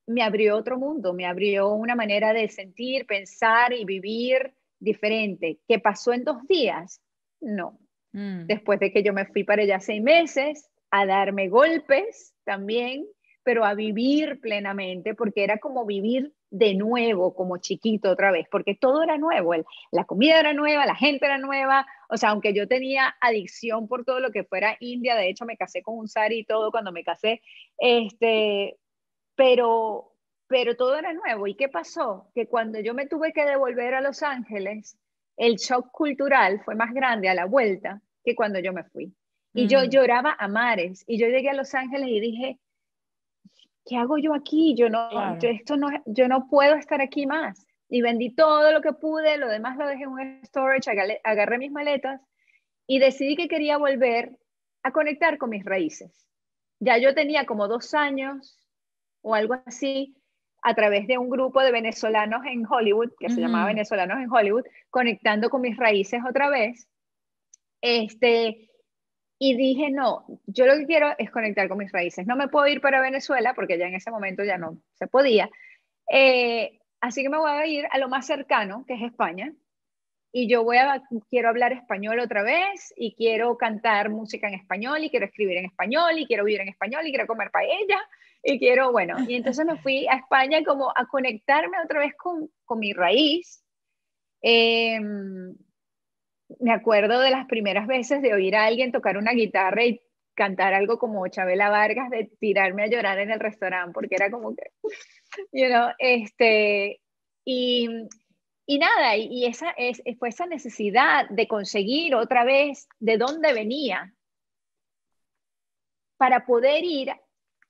me abrió otro mundo, me abrió una manera de sentir, pensar y vivir diferente. ¿Qué pasó en dos días? No. Mm. Después de que yo me fui para allá seis meses, a darme golpes también, pero a vivir plenamente, porque era como vivir de nuevo, como chiquito otra vez, porque todo era nuevo, la comida era nueva, la gente era nueva, o sea, aunque yo tenía adicción por todo lo que fuera India, de hecho me casé con un sari y todo cuando me casé, este, pero, pero todo era nuevo. ¿Y qué pasó? Que cuando yo me tuve que devolver a Los Ángeles, el shock cultural fue más grande a la vuelta que cuando yo me fui. Y yo mm. lloraba a mares. Y yo llegué a Los Ángeles y dije, ¿qué hago yo aquí? Yo no, esto no, yo no puedo estar aquí más. Y vendí todo lo que pude, lo demás lo dejé en un storage, agarré, agarré mis maletas y decidí que quería volver a conectar con mis raíces. Ya yo tenía como dos años o algo así, a través de un grupo de venezolanos en Hollywood, que se llamaba Venezolanos en Hollywood, conectando con mis raíces otra vez. Este, y dije, no, yo lo que quiero es conectar con mis raíces. No me puedo ir para Venezuela porque ya en ese momento ya no se podía. Eh, así que me voy a ir a lo más cercano, que es España. Y yo voy a, quiero hablar español otra vez y quiero cantar música en español y quiero escribir en español y quiero vivir en español y quiero comer paella y quiero, bueno, y entonces me fui a España como a conectarme otra vez con, con mi raíz. Em, me acuerdo de las primeras veces de oír a alguien tocar una guitarra y cantar algo como Chabela Vargas, de tirarme a llorar en el restaurante, porque era como que, you este, y, y nada, y esa es, fue esa necesidad de conseguir otra vez de dónde venía para poder ir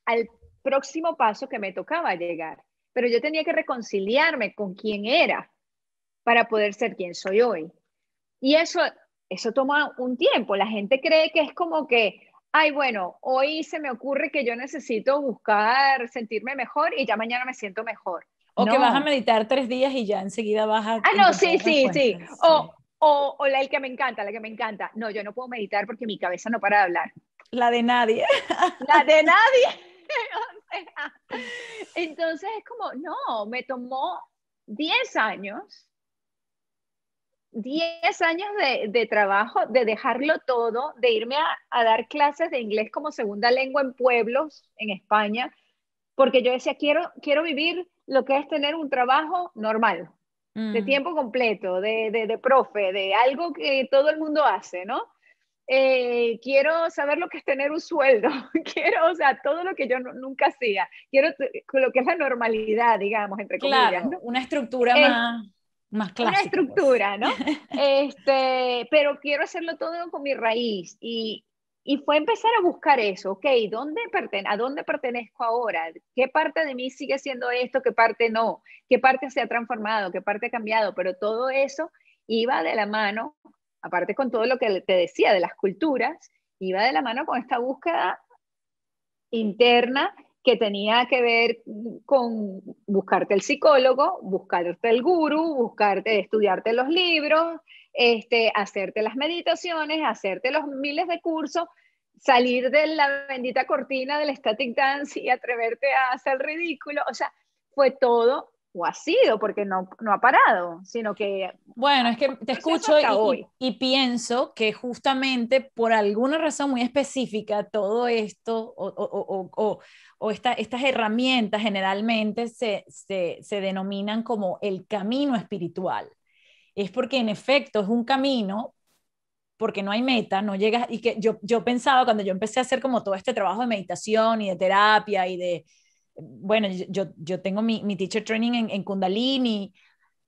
al próximo paso que me tocaba llegar. Pero yo tenía que reconciliarme con quién era para poder ser quien soy hoy. Y eso, eso toma un tiempo. La gente cree que es como que, ay, bueno, hoy se me ocurre que yo necesito buscar sentirme mejor y ya mañana me siento mejor. O que vas a meditar tres días y ya enseguida vas a... Ah, no, sí, sí, sí. O, o, la que me encanta, la que me encanta. No, yo no puedo meditar porque mi cabeza no para de hablar. La de nadie. La de nadie. entonces es como, no, me tomó 10 años, 10 años de, trabajo, de dejarlo todo, de irme a, dar clases de inglés como segunda lengua en pueblos, en España, porque yo decía, quiero, quiero vivir lo que es tener un trabajo normal, de mm. tiempo completo, de, de, profe, de algo que todo el mundo hace, ¿no? Eh, quiero saber lo que es tener un sueldo, quiero, o sea, todo lo que yo nunca hacía, quiero lo que es la normalidad, digamos, entre comillas. Claro, una estructura más, más clásica. Una pues. estructura, ¿no? este, pero quiero hacerlo todo con mi raíz y, y fue empezar a buscar eso, ok, ¿dónde ¿a dónde pertenezco ahora? ¿Qué parte de mí sigue siendo esto? ¿Qué parte no? ¿Qué parte se ha transformado? ¿Qué parte ha cambiado? Pero todo eso iba de la mano aparte con todo lo que te decía de las culturas, iba de la mano con esta búsqueda interna que tenía que ver con buscarte el psicólogo, buscarte el gurú, buscarte, estudiarte los libros, este, hacerte las meditaciones, hacerte los miles de cursos, salir de la bendita cortina del static dance y atreverte a hacer ridículo. O sea, fue todo o ha sido, porque no, no ha parado, sino que... Bueno, es que te pues escucho y, y, pienso que justamente por alguna razón muy específica todo esto o, o, o, o estas herramientas generalmente se, se, se denominan como el camino espiritual. Es porque en efecto es un camino porque no hay meta, no llegas, y que yo, yo pensaba cuando yo empecé a hacer como todo este trabajo de meditación y de terapia y de bueno, yo, tengo mi, teacher training en, Kundalini,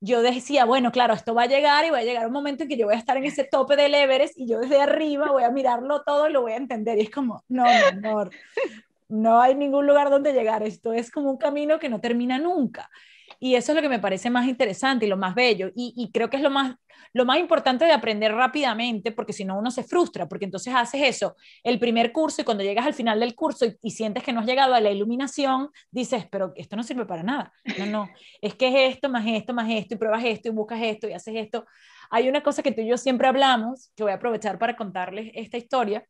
yo decía, bueno, claro, esto va a llegar y va a llegar un momento en que yo voy a estar en ese tope de Everest y yo desde arriba voy a mirarlo todo y lo voy a entender. Y es como, no, no, amor, no hay ningún lugar donde llegar. Esto es como un camino que no termina nunca. Y eso es lo que me parece más interesante y lo más bello. Y, y creo que es lo más, lo más importante de aprender rápidamente, porque si no uno se frustra, porque entonces haces eso, el primer curso y cuando llegas al final del curso y, y, sientes que no has llegado a la iluminación, dices, pero esto no sirve para nada. No, no, es que es esto, más esto, más esto, y pruebas esto, y buscas esto, y haces esto. Hay una cosa que tú y yo siempre hablamos, que voy a aprovechar para contarles esta historia,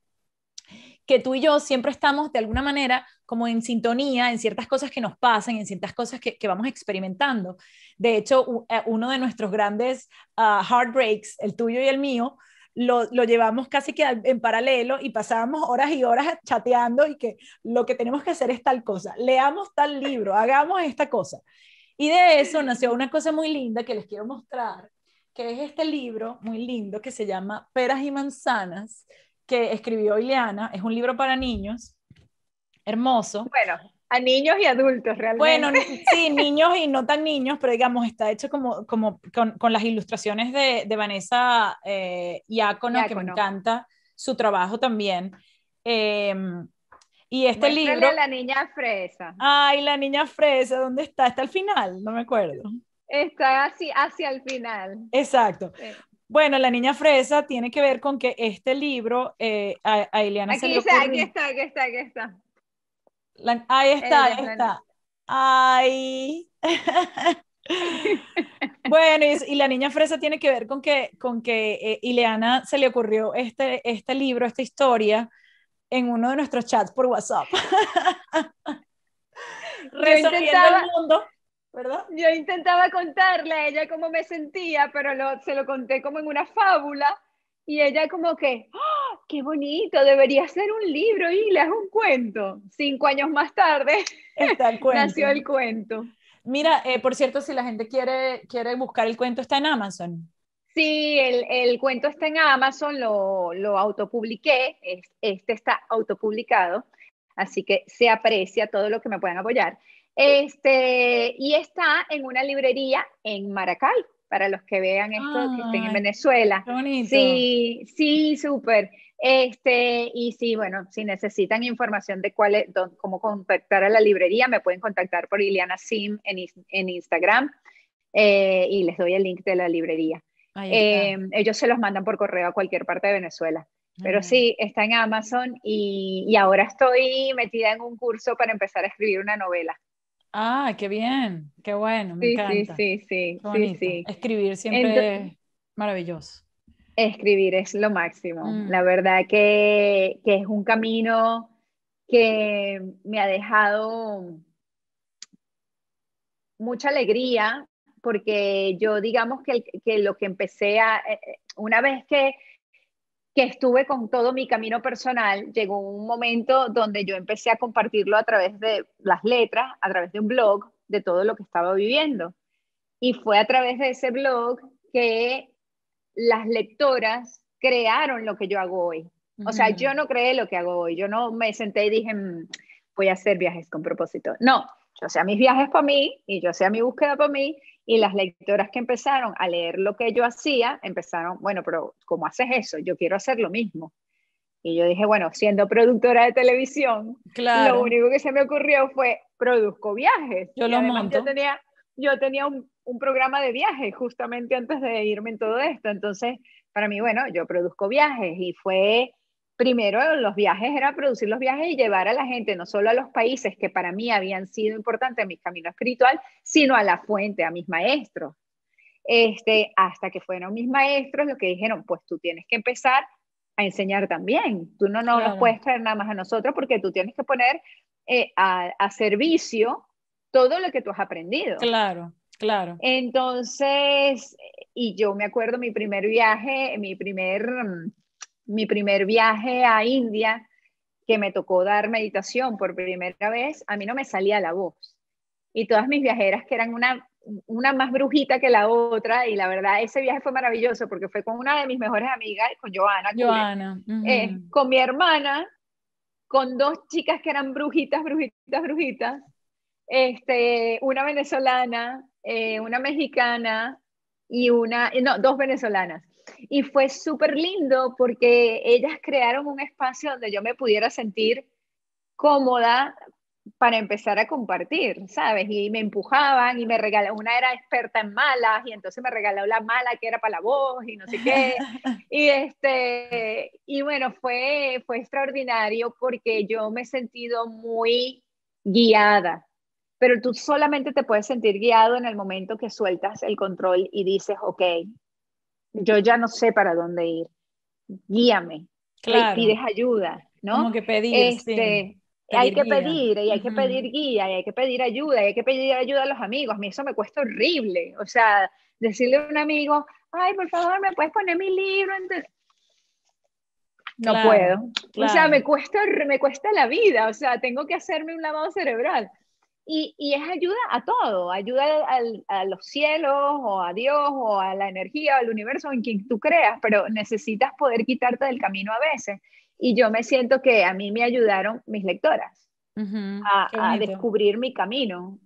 que tú y yo siempre estamos de alguna manera como en sintonía en ciertas cosas que nos pasan, en ciertas cosas que, vamos experimentando. De hecho, eh, uno de nuestros grandes ah, heartbreaks, el tuyo y el mío, lo, lo, llevamos casi que en paralelo y pasábamos horas y horas chateando y que lo que tenemos que hacer es tal cosa, leamos tal libro, hagamos esta cosa. Y de eso nació una cosa muy linda que les quiero mostrar, que es este libro muy lindo que se llama Peras y Manzanas, escribió Ileana, es un libro para niños, hermoso. Bueno, a niños y adultos realmente. Bueno, sí, niños y no tan niños, pero digamos, está hecho como, como con, las ilustraciones de, Vanessa eh, Iacono, que me encanta su trabajo también. Em, y este libro... la niña fresa. Ay, la niña fresa, ¿dónde está? Está al final, no me acuerdo. Está así hacia el final. Exacto. Bueno, la niña fresa tiene que ver con que este libro eh, a, Ileana se le ocurrió... Aquí está, aquí está, aquí está. ahí está, ahí está. Ay. bueno, y, la niña fresa tiene que ver con que, con que eh, Ileana se le ocurrió este, este libro, esta historia, en uno de nuestros chats por WhatsApp. Resolviendo el mundo yo intentaba contarle a ella cómo me sentía, pero se lo conté como en una fábula y ella como que, ¡Ah! qué bonito, debería ser un libro y le un cuento. Cinco años más tarde nació el cuento. Mira, eh, por cierto, si la gente quiere, quiere buscar el cuento, está en Amazon. Sí, el, el cuento está en Amazon, lo, lo autopubliqué, este está autopublicado, así que se aprecia todo lo que me puedan apoyar. Este, y está en una librería en Maracay, para los que vean esto, que estén en Venezuela. Sí, sí, súper. Este, y sí, bueno, si necesitan información de cuál cómo contactar a la librería, me pueden contactar por Ileana Sim en, Instagram eh, y les doy el link de la librería. Em, ellos se los mandan por correo a cualquier parte de Venezuela. Pero ah. sí, está en Amazon y, ahora estoy metida en un curso para empezar a escribir una novela. Ah, qué bien, qué bueno, me sí, encanta. Sí, sí, sí, sí, Escribir siempre es maravilloso. Escribir es lo máximo. Mm. La verdad que, es un camino que me ha dejado mucha alegría porque yo digamos que lo que empecé a, eh, eh, una vez que que estuve con todo mi camino personal, llegó un momento donde yo empecé a compartirlo a través de las letras, a través de un blog, de todo lo que estaba viviendo. Y fue a través de ese blog que las lectoras crearon lo que yo hago hoy. O sea, yo no creé lo que hago hoy. Yo no me senté y dije, mm, voy a hacer viajes con propósito. No, yo hacía mis viajes para mí y yo hacía mi búsqueda para mí y las lectoras que empezaron a leer lo que yo hacía, empezaron, bueno, pero ¿cómo haces eso? Yo quiero hacer lo mismo. Y yo dije, bueno, siendo productora de televisión, lo único que se me ocurrió fue, produzco viajes. Yo Yo tenía, un, un, programa de viajes justamente antes de irme en todo esto. Entonces, para mí, bueno, yo produzco viajes y fue primero los viajes era producir los viajes y llevar a la gente no solo a los países que para mí habían sido importantes en mi camino espiritual, sino a la fuente, a mis maestros. Este, hasta que fueron mis maestros lo que dijeron, pues tú tienes que empezar a enseñar también. Tú no, nos puedes traer nada más a nosotros porque tú tienes que poner eh, a, servicio todo lo que tú has aprendido. Claro, claro. Entonces, y yo me acuerdo mi primer viaje, mi primer mm, mi primer viaje a India, que me tocó dar meditación por primera vez, a mí no me salía la voz. Y todas mis viajeras, que eran una, una más brujita que la otra, y la verdad, ese viaje fue maravilloso porque fue con una de mis mejores amigas, con Joana, Joana. Eh, con mi hermana, con dos chicas que eran brujitas, brujitas, brujitas, este, una venezolana, eh, una mexicana y una, no, dos venezolanas. Y fue súper lindo porque ellas crearon un espacio donde yo me pudiera sentir cómoda para empezar a compartir, ¿sabes? Y me empujaban y me regalaban, una era experta en malas y entonces me regaló la mala que era para la voz y no sé qué. y, este, y bueno, fue, fue extraordinario porque yo me he sentido muy guiada, pero tú solamente te puedes sentir guiado en el momento que sueltas el control y dices, ok, yo ya no sé para dónde ir, guíame, pides ayuda, ¿no? Como que pedir, este, hay que pedir, y hay que pedir guía, y hay que pedir ayuda, y hay que pedir ayuda a los amigos. A mí eso me cuesta horrible. O sea, decirle a un amigo, ay, por favor, ¿me puedes poner mi libro? no puedo. O sea, me cuesta, me cuesta la vida. O sea, tengo que hacerme un lavado cerebral. Y, es ayuda a todo, ayuda al, a los cielos o a Dios o a la energía o al universo en quien tú creas, pero necesitas poder quitarte del camino a veces. Y yo me siento que a mí me ayudaron mis lectoras a, descubrir mi camino.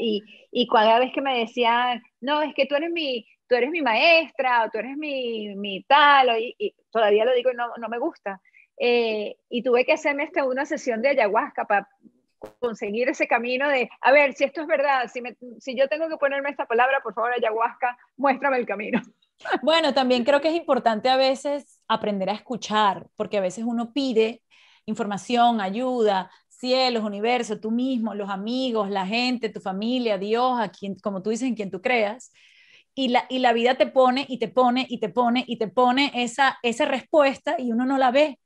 y, y, cada vez que me decían, no, es que tú eres mi, tú eres mi maestra o tú eres mi, tal, y, todavía lo digo y no, me gusta. Eh, y tuve que hacerme esta una sesión de ayahuasca para conseguir ese camino de, a ver, si esto es verdad, si, si yo tengo que ponerme esta palabra, por favor, ayahuasca, muéstrame el camino. Bueno, también creo que es importante a veces aprender a escuchar, porque a veces uno pide información, ayuda, cielos, universo, tú mismo, los amigos, la gente, tu familia, Dios, a quien, como tú dices, en quien tú creas. Y la, y la vida te pone y te pone y te pone y te pone esa, esa respuesta y uno no la ve.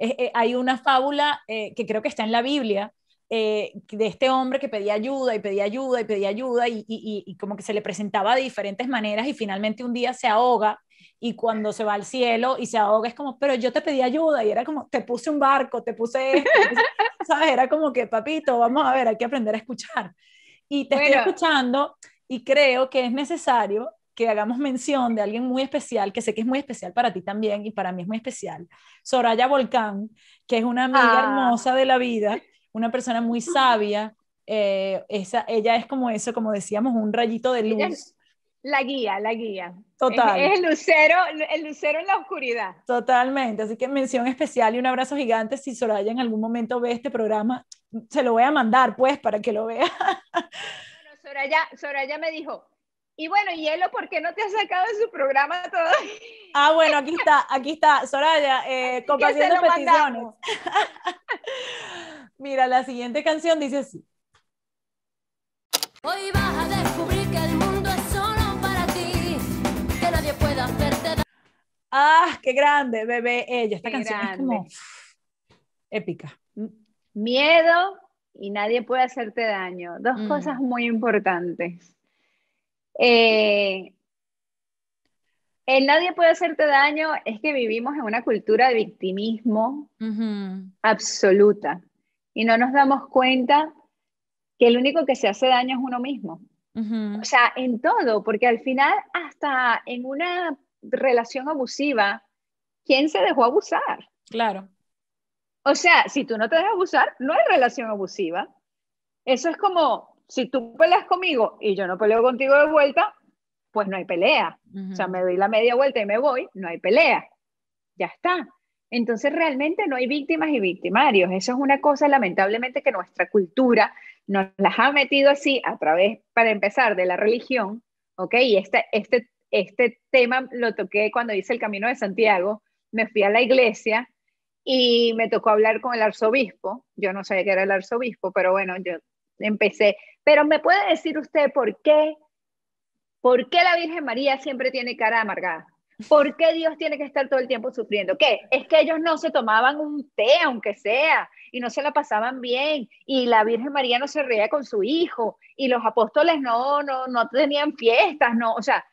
Eh, hay una fábula eh, que creo que está en la Biblia eh, de este hombre que pedía ayuda y pedía ayuda y pedía ayuda y, como que se le presentaba de diferentes maneras y finalmente un día se ahoga y cuando se va al cielo y se ahoga es como, pero yo te pedí ayuda y era como, te puse un barco, te puse esto, Era como que, papito, vamos a ver, hay que aprender a escuchar. Y te estoy escuchando y creo que es necesario que hagamos mención de alguien muy especial, que sé que es muy especial para ti también y para mí es muy especial, Soraya Volcán, que es una amiga ah. hermosa de la vida, una persona muy sabia. Eh, esa, ella es como eso, como decíamos, un rayito de luz. La guía, la guía. Total. Es, el, lucero, el lucero en la oscuridad. Totalmente. Así que mención especial y un abrazo gigante. Si Soraya en algún momento ve este programa, se lo voy a mandar, pues, para que lo vea. Bueno, Soraya, Soraya me dijo, y bueno, Hielo, ¿por qué no te has sacado de su programa todo? Ah, bueno, aquí está, aquí está, Soraya, eh, compartiendo peticiones. Mira, la siguiente canción dice así. Hoy vas a descubrir que el mundo es solo para ti, que nadie puede hacerte Ah, qué grande, bebé ella. Esta canción es como épica. Mm. Miedo y nadie puede hacerte daño. Dos mm. cosas muy importantes. Eh, el nadie puede hacerte daño es que vivimos en una cultura de victimismo absoluta y no nos damos cuenta que el único que se hace daño es uno mismo. O sea, en todo, porque al final hasta en una relación abusiva, ¿quién se dejó abusar? Claro. O sea, si tú no te dejas abusar, no hay relación abusiva. Eso es como, si tú peleas conmigo y yo no peleo contigo de vuelta, pues no hay pelea. O sea, me doy la media vuelta y me voy, no hay pelea. Ya está. Entonces realmente no hay víctimas y victimarios. Eso es una cosa lamentablemente que nuestra cultura nos las ha metido así a través, para empezar, de la religión, ¿ok? Y este, este, este tema lo toqué cuando hice el Camino de Santiago, me fui a la iglesia y me tocó hablar con el arzobispo. Yo no sabía que era el arzobispo, pero bueno, yo empecé. Pero me puede decir usted por qué, por qué la Virgen María siempre tiene cara amargada. ¿Por qué Dios tiene que estar todo el tiempo sufriendo? ¿Qué? Es que ellos no se tomaban un té, aunque sea, y no se la pasaban bien, y la Virgen María no se reía con su hijo, y los apóstoles no, no, no tenían fiestas, no, o sea,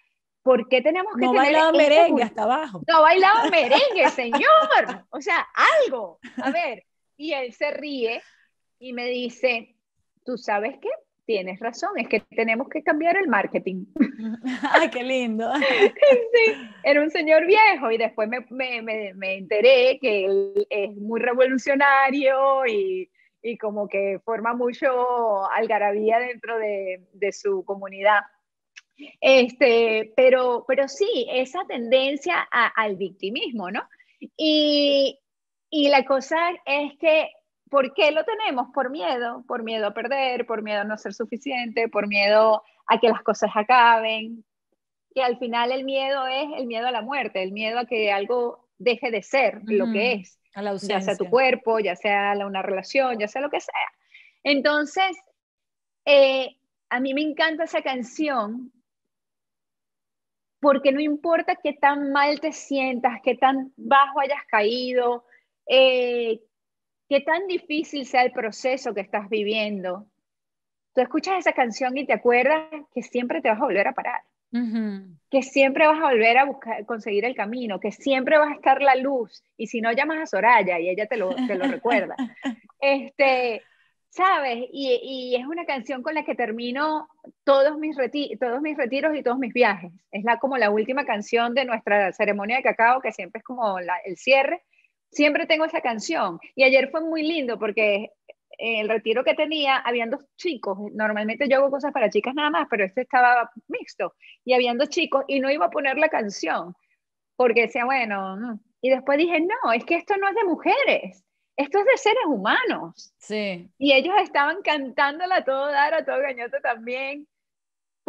¿por qué tenemos que no tener bailaban merengue hasta abajo? No bailaban merengue, señor, o sea, algo, a ver, y él se ríe y me dice, ¿tú sabes qué? tienes razón, es que tenemos que cambiar el marketing. ¡Ay, qué lindo! sí, era un señor viejo y después me, enteré que él es muy revolucionario y, como que forma mucho algarabía dentro de, su comunidad. Este, pero, pero sí, esa tendencia al victimismo, ¿no? Y, y la cosa es que ¿Por qué lo tenemos? Por miedo, por miedo a perder, por miedo a no ser suficiente, por miedo a que las cosas acaben, Y al final el miedo es el miedo a la muerte, el miedo a que algo deje de ser lo que es, a la ya sea tu cuerpo, ya sea una relación, ya sea lo que sea. Entonces, eh, a mí me encanta esa canción porque no importa qué tan mal te sientas, qué tan bajo hayas caído, eh, qué tan difícil sea el proceso que estás viviendo, tú escuchas esa canción y te acuerdas que siempre te vas a volver a parar, que siempre vas a volver a buscar, conseguir el camino, que siempre vas a estar la luz, y si no llamas a Soraya y ella te lo, recuerda. Este, ¿sabes? Y, es una canción con la que termino todos mis, retiros y todos mis viajes. Es la, como la última canción de nuestra ceremonia de cacao, que siempre es como el cierre, Siempre tengo esa canción. Y ayer fue muy lindo porque el retiro que tenía, habían dos chicos. Normalmente yo hago cosas para chicas nada más, pero este estaba mixto. Y habían dos chicos y no iba a poner la canción porque decía, bueno, mm". y después dije, no, es que esto no es de mujeres, esto es de seres humanos. Sí. Y ellos estaban cantándola a todo dar, a todo gañoto también.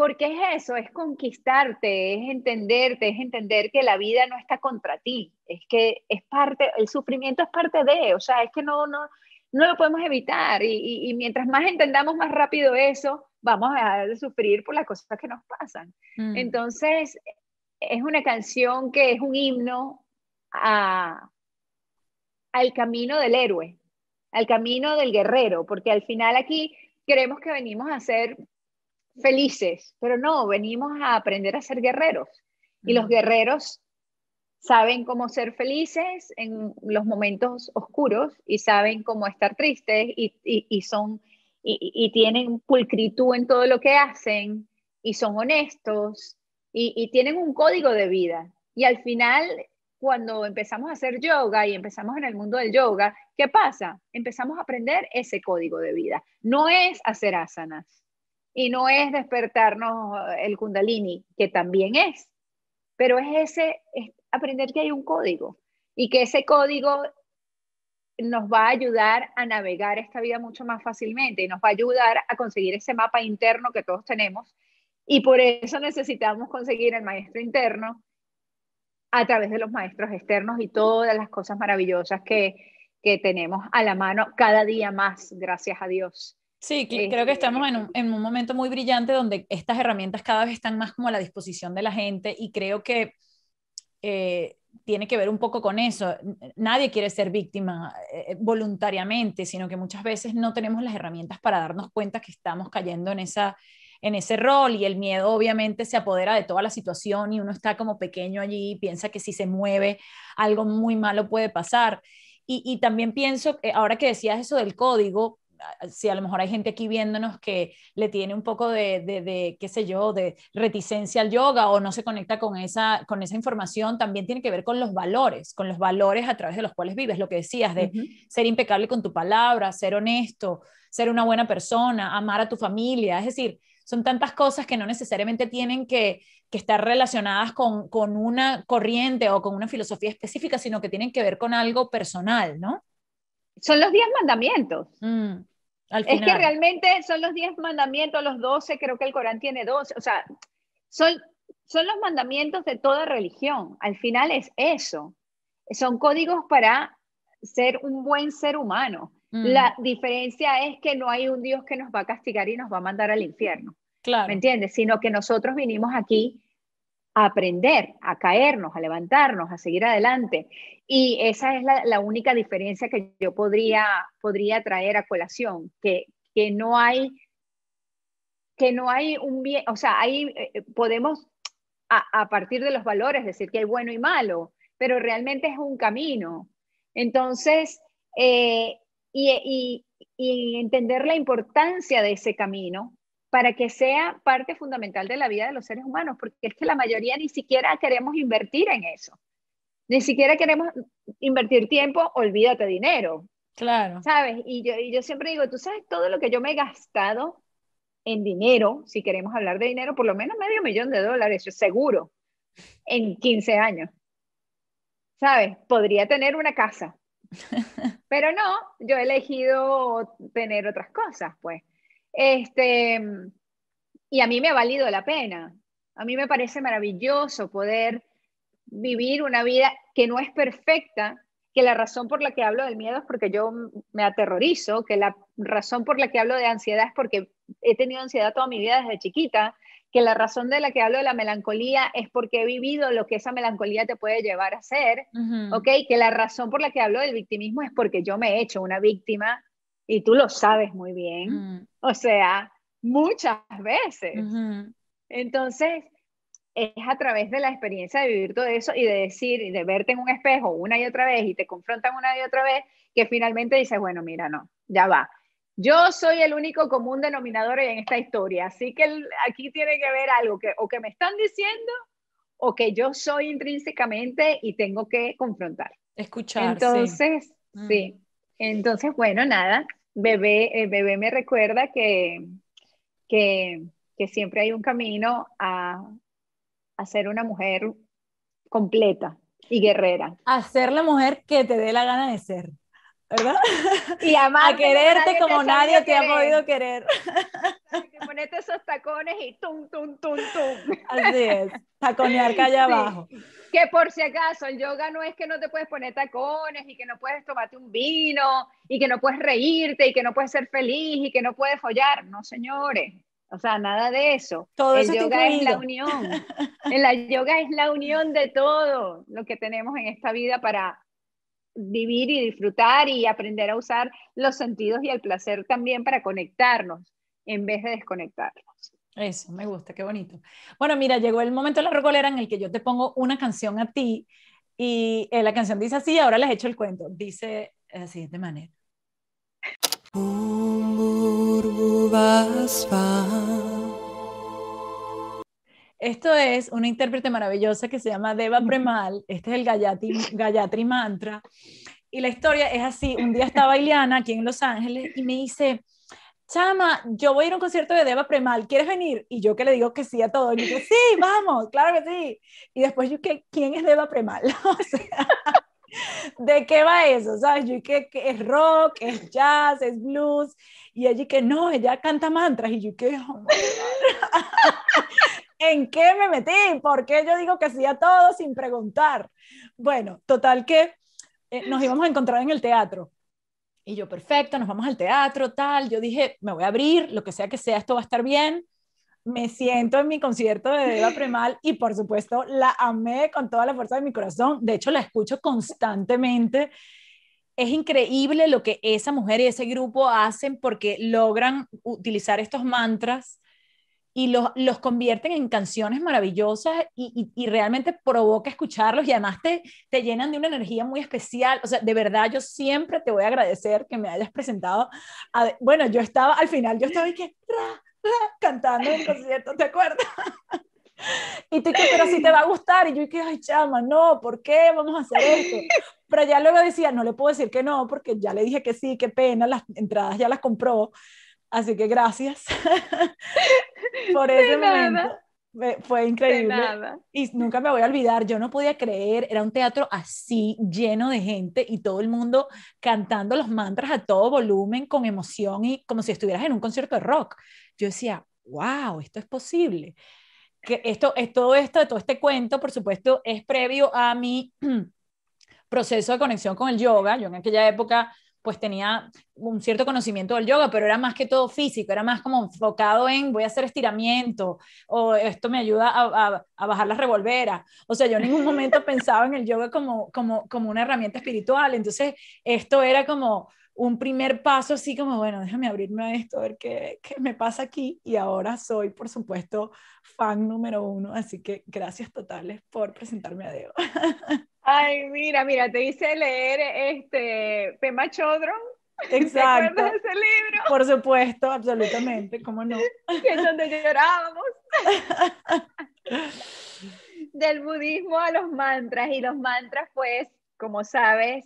Porque es eso, es conquistarte, es entenderte, es entender que la vida no está contra ti, es que es parte, el sufrimiento es parte de, o sea, es que no, no, no lo podemos evitar y, y, mientras más entendamos más rápido eso, vamos a dejar de sufrir por las cosas que nos pasan. Mm. Entonces, es una canción que es un himno a, al camino del héroe, al camino del guerrero, porque al final aquí creemos que venimos a ser felices, pero no, venimos a aprender a ser guerreros. Y los guerreros saben cómo ser felices en los momentos oscuros y saben cómo estar tristes y, son y, y, tienen pulcritud en todo lo que hacen y son honestos y, tienen un código de vida. Y al final, cuando empezamos a hacer yoga y empezamos en el mundo del yoga, ¿qué pasa? Empezamos a aprender ese código de vida. No es hacer asanas. Y no es despertarnos eh, el kundalini, que también es, pero es ese, aprender que hay un código y que ese código nos va a ayudar a navegar esta vida mucho más fácilmente y nos va a ayudar a conseguir ese mapa interno que todos tenemos. Y por eso necesitamos conseguir el maestro interno a través de los maestros externos y todas las cosas maravillosas que, que tenemos a la mano cada día más, gracias a Dios. Sí, creo que estamos este en un, momento muy brillante donde estas herramientas cada vez están más como a la disposición de la gente y creo que eh, tiene que ver un poco con eso. Nadie quiere ser víctima eh, voluntariamente, sino que muchas veces no tenemos las herramientas para darnos cuenta que estamos cayendo en, esa, en ese rol y el miedo obviamente se apodera de toda la situación y uno está como pequeño allí y piensa que si se mueve algo muy malo puede pasar. Y, y también pienso, eh, ahora que decías eso del código, si a lo mejor hay gente aquí viéndonos que le tiene un poco de, de, qué sé yo, de reticencia al yoga o no se conecta con esa, con esa información, también tiene que ver con los valores, con los valores a través de los cuales vives, lo que decías de ser impecable con tu palabra, ser honesto, ser una buena persona, amar a tu familia, es decir, son tantas cosas que no necesariamente tienen que, estar relacionadas con, una corriente o con una filosofía específica, sino que tienen que ver con algo personal, ¿no? Son los diez mandamientos. Mm. Es que realmente son los 10 mandamientos, los 12, creo que el Corán tiene 12, o sea, son, son los mandamientos de toda religión, al final es eso, son códigos para ser un buen ser humano. Mm. La diferencia es que no hay un Dios que nos va a castigar y nos va a mandar al infierno. ¿Me entiendes? Sino que nosotros vinimos aquí a aprender, a caernos, a levantarnos, a seguir adelante. Y esa es la, única diferencia que yo podría, podría traer a colación, que, que no hay que no hay un bien, o sea, ahí eh, eh, podemos a, partir de los valores decir que hay bueno y malo, pero realmente es un camino. Entonces, eh, y, y, y entender la importancia de ese camino para que sea parte fundamental de la vida de los seres humanos, porque es que la mayoría ni siquiera queremos invertir en eso. Ni siquiera queremos invertir tiempo, olvídate dinero. Claro. ¿Sabes? Y yo, siempre digo, tú sabes todo lo que yo me he gastado en dinero, si queremos hablar de dinero, por lo menos medio millón de dólares, seguro, en 15 años. ¿Sabes? Podría tener una casa. Pero no, yo he elegido tener otras cosas, pues. Este, y a mí me ha valido la pena. A mí me parece maravilloso poder vivir una vida que no es perfecta, que la razón por la que hablo del miedo es porque yo me aterrorizo, que la razón por la que hablo de ansiedad es porque he tenido ansiedad toda mi vida desde chiquita, que la razón de la que hablo de la melancolía es porque he vivido lo que esa melancolía te puede llevar a ser, Que la razón por la que hablo del victimismo es porque yo me he hecho una víctima y tú lo sabes muy bien, mm. o sea, muchas veces. Entonces, es a través de la experiencia de vivir todo eso y de decir y de verte en un espejo una y otra vez y te confrontan una y otra vez que finalmente dices, bueno, mira, no, ya va. Yo soy el único común denominador en esta historia, así que aquí tiene que ver algo que o que me están diciendo o que yo soy intrínsecamente y tengo que confrontar. Escuchar. Entonces, sí. Mm. sí. Entonces, bueno, nada, Bebé, bebé me recuerda que, que, que, siempre hay un camino a, a ser una mujer completa y guerrera. A ser la mujer que te dé la gana de ser. ¿verdad? Y a quererte como nadie, te, ha podido querer. ponete esos tacones y tum, tum, tum, tum. Así es, taconear calle abajo. Que por si acaso, el yoga no es que no te puedes poner tacones y que no puedes tomarte un vino y que no puedes reírte y que no puedes ser feliz y que no puedes follar. No, señores. O sea, nada de eso. Todo el yoga es la unión. El yoga es la unión de todo lo que tenemos en esta vida para vivir y disfrutar y aprender a usar los sentidos y el placer también para conectarnos en vez de desconectarnos. Eso, me gusta, qué bonito. Bueno, mira, llegó el momento de la rocolera en el que yo te pongo una canción a ti y eh, la canción dice así, ahora les echo el cuento, dice la siguiente manera. Esto es una intérprete maravillosa que se llama Deva Premal. Este es el Gayatri, Mantra. Y la historia es así. Un día estaba Ileana aquí en Los Ángeles y me dice, chama, yo voy a ir a un concierto de Deva Premal, ¿quieres venir? Y yo que le digo que sí a todo. Y yo, sí, vamos, claro que sí. Y después yo que, ¿quién es Deva Premal? o sea, ¿de qué va eso? ¿Sabes? Yo que, es rock, es jazz, es blues. Y allí que no, ella canta mantras. Y yo que, oh ¿en qué me metí? ¿Por qué yo digo que hacía todo sin preguntar? Bueno, total que eh, nos íbamos a encontrar en el teatro. Y yo, perfecto, nos vamos al teatro, tal. Yo dije, me voy a abrir, lo que sea que sea, esto va a estar bien. Me siento en mi concierto de Eva Premal y por supuesto la amé con toda la fuerza de mi corazón. De hecho, la escucho constantemente. Es increíble lo que esa mujer y ese grupo hacen porque logran utilizar estos mantras y los, los convierten en canciones maravillosas y, y, realmente provoca escucharlos y además te, te llenan de una energía muy especial. O sea, de verdad yo siempre te voy a agradecer que me hayas presentado. bueno, yo estaba, al final yo estaba y que, ra, ra, cantando en concierto, ¿te acuerdas? Y tú que, pero si te va a gustar. Y yo que, ay, chama, no, ¿por qué vamos a hacer esto? Pero ya luego decía, no le puedo decir que no, porque ya le dije que sí, qué pena, las entradas ya las compró. Así que gracias. Por ese momento. Fue increíble. Y nunca me voy a olvidar, yo no podía creer, era un teatro así lleno de gente y todo el mundo cantando los mantras a todo volumen, con emoción y como si estuvieras en un concierto de rock. Yo decía, wow, esto es posible. Que esto, es todo esto, todo este cuento, por supuesto, es previo a mi proceso de conexión con el yoga. Yo en aquella época pues tenía un cierto conocimiento del yoga, pero era más que todo físico, era más como enfocado en voy a hacer estiramiento o esto me ayuda a, bajar las revolveras. O sea, yo en ningún momento pensaba en el yoga como, una herramienta espiritual. Entonces, esto era como un primer paso así como, bueno, déjame abrirme a esto, a ver qué, qué me pasa aquí. Y ahora soy, por supuesto, fan número uno, así que gracias totales por presentarme a Dios. Ay, mira, mira, te hice leer este Pema Chodron. Exacto. ¿Te acuerdas ese libro? Por supuesto, absolutamente, ¿cómo no? es donde llorábamos. Del budismo a los mantras, y los mantras, pues, como sabes,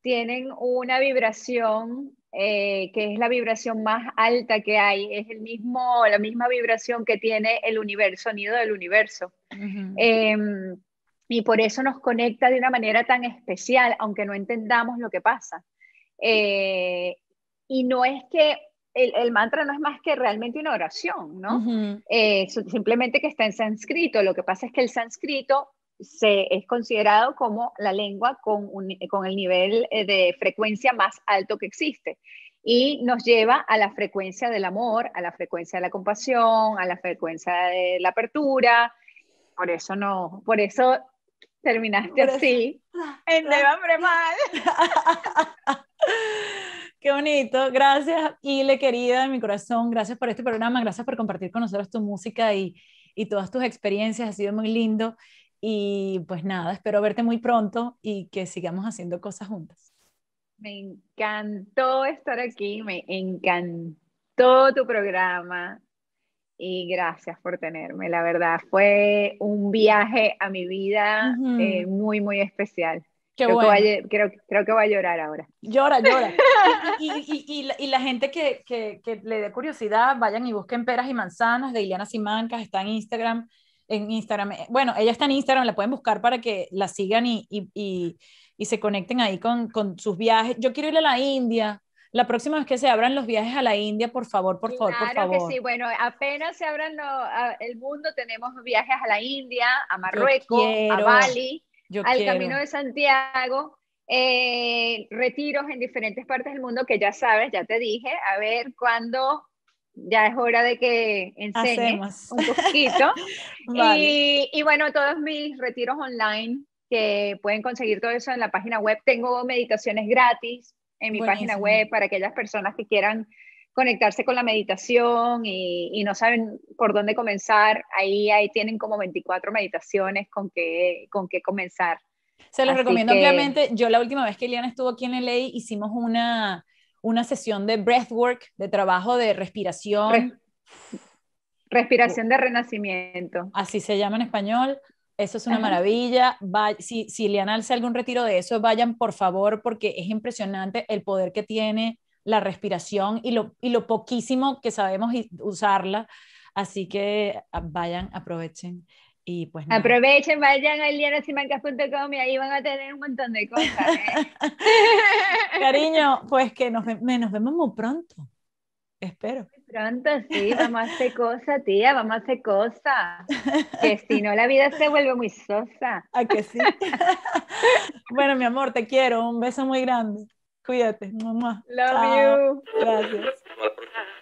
tienen una vibración eh, que es la vibración más alta que hay, es el mismo, la misma vibración que tiene el universo, sonido del universo y por eso nos conecta de una manera tan especial, aunque no entendamos lo que pasa. Eh, y no es que el, mantra no es más que realmente una oración, ¿no? Eh, simplemente que está en sánscrito. Lo que pasa es que el sánscrito se es considerado como la lengua con, con el nivel eh, de frecuencia más alto que existe y nos lleva a la frecuencia del amor, a la frecuencia de la compasión, a la frecuencia de la apertura. Por eso no, por eso terminaste así, en ah. mal. Qué bonito, gracias Ile querida de mi corazón, gracias por este programa, gracias por compartir con nosotros tu música y, y todas tus experiencias, ha sido muy lindo y pues nada, espero verte muy pronto y que sigamos haciendo cosas juntas. Me encantó estar aquí, me encantó tu programa, y gracias por tenerme. La verdad, fue un viaje a mi vida eh, muy, muy especial. creo, que a, creo, creo, que va a llorar ahora. Llora, llora. y, y, la, gente que, que, le dé curiosidad, vayan y busquen Peras y Manzanas de Ileana Simancas, está en Instagram. En Instagram, eh, bueno, ella está en Instagram, la pueden buscar para que la sigan y, se conecten ahí con, con sus viajes. Yo quiero ir a la India, la próxima vez que se abran los viajes a la India, por favor, por favor, por favor. Claro que sí, bueno, apenas se abran el mundo, tenemos viajes a la India, a Marruecos, a Bali, al Camino de Santiago, eh, retiros en diferentes partes del mundo que ya sabes, ya te dije, a ver cuándo ya es hora de que enseñes un poquito. y, y, bueno, todos mis retiros online que pueden conseguir todo eso en la página web. Tengo meditaciones gratis en mi página web para aquellas personas que quieran conectarse con la meditación y, no saben por dónde comenzar, ahí, ahí tienen como 24 meditaciones con que, con comenzar. Se los recomiendo obviamente ampliamente. Yo la última vez que Eliana estuvo aquí en LA hicimos una, sesión de breathwork, de trabajo de respiración. respiración de renacimiento. Así se llama en español. Eso es una maravilla. si, si Liana algún retiro de eso, vayan por favor, porque es impresionante el poder que tiene la respiración y lo, y lo poquísimo que sabemos usarla. Así que ah, vayan, aprovechen. Y pues Aprovechen, vayan a lianasimancas.com y ahí van a tener un montón de cosas. ¿eh? Cariño, pues que nos, nos vemos muy pronto. Espero. Pronto, sí, vamos a hacer cosas, tía, vamos a hacer cosas. Que si no, la vida se vuelve muy sosa. ¿A que sí? bueno, mi amor, te quiero. Un beso muy grande. Cuídate. Mamá. Love you. Gracias.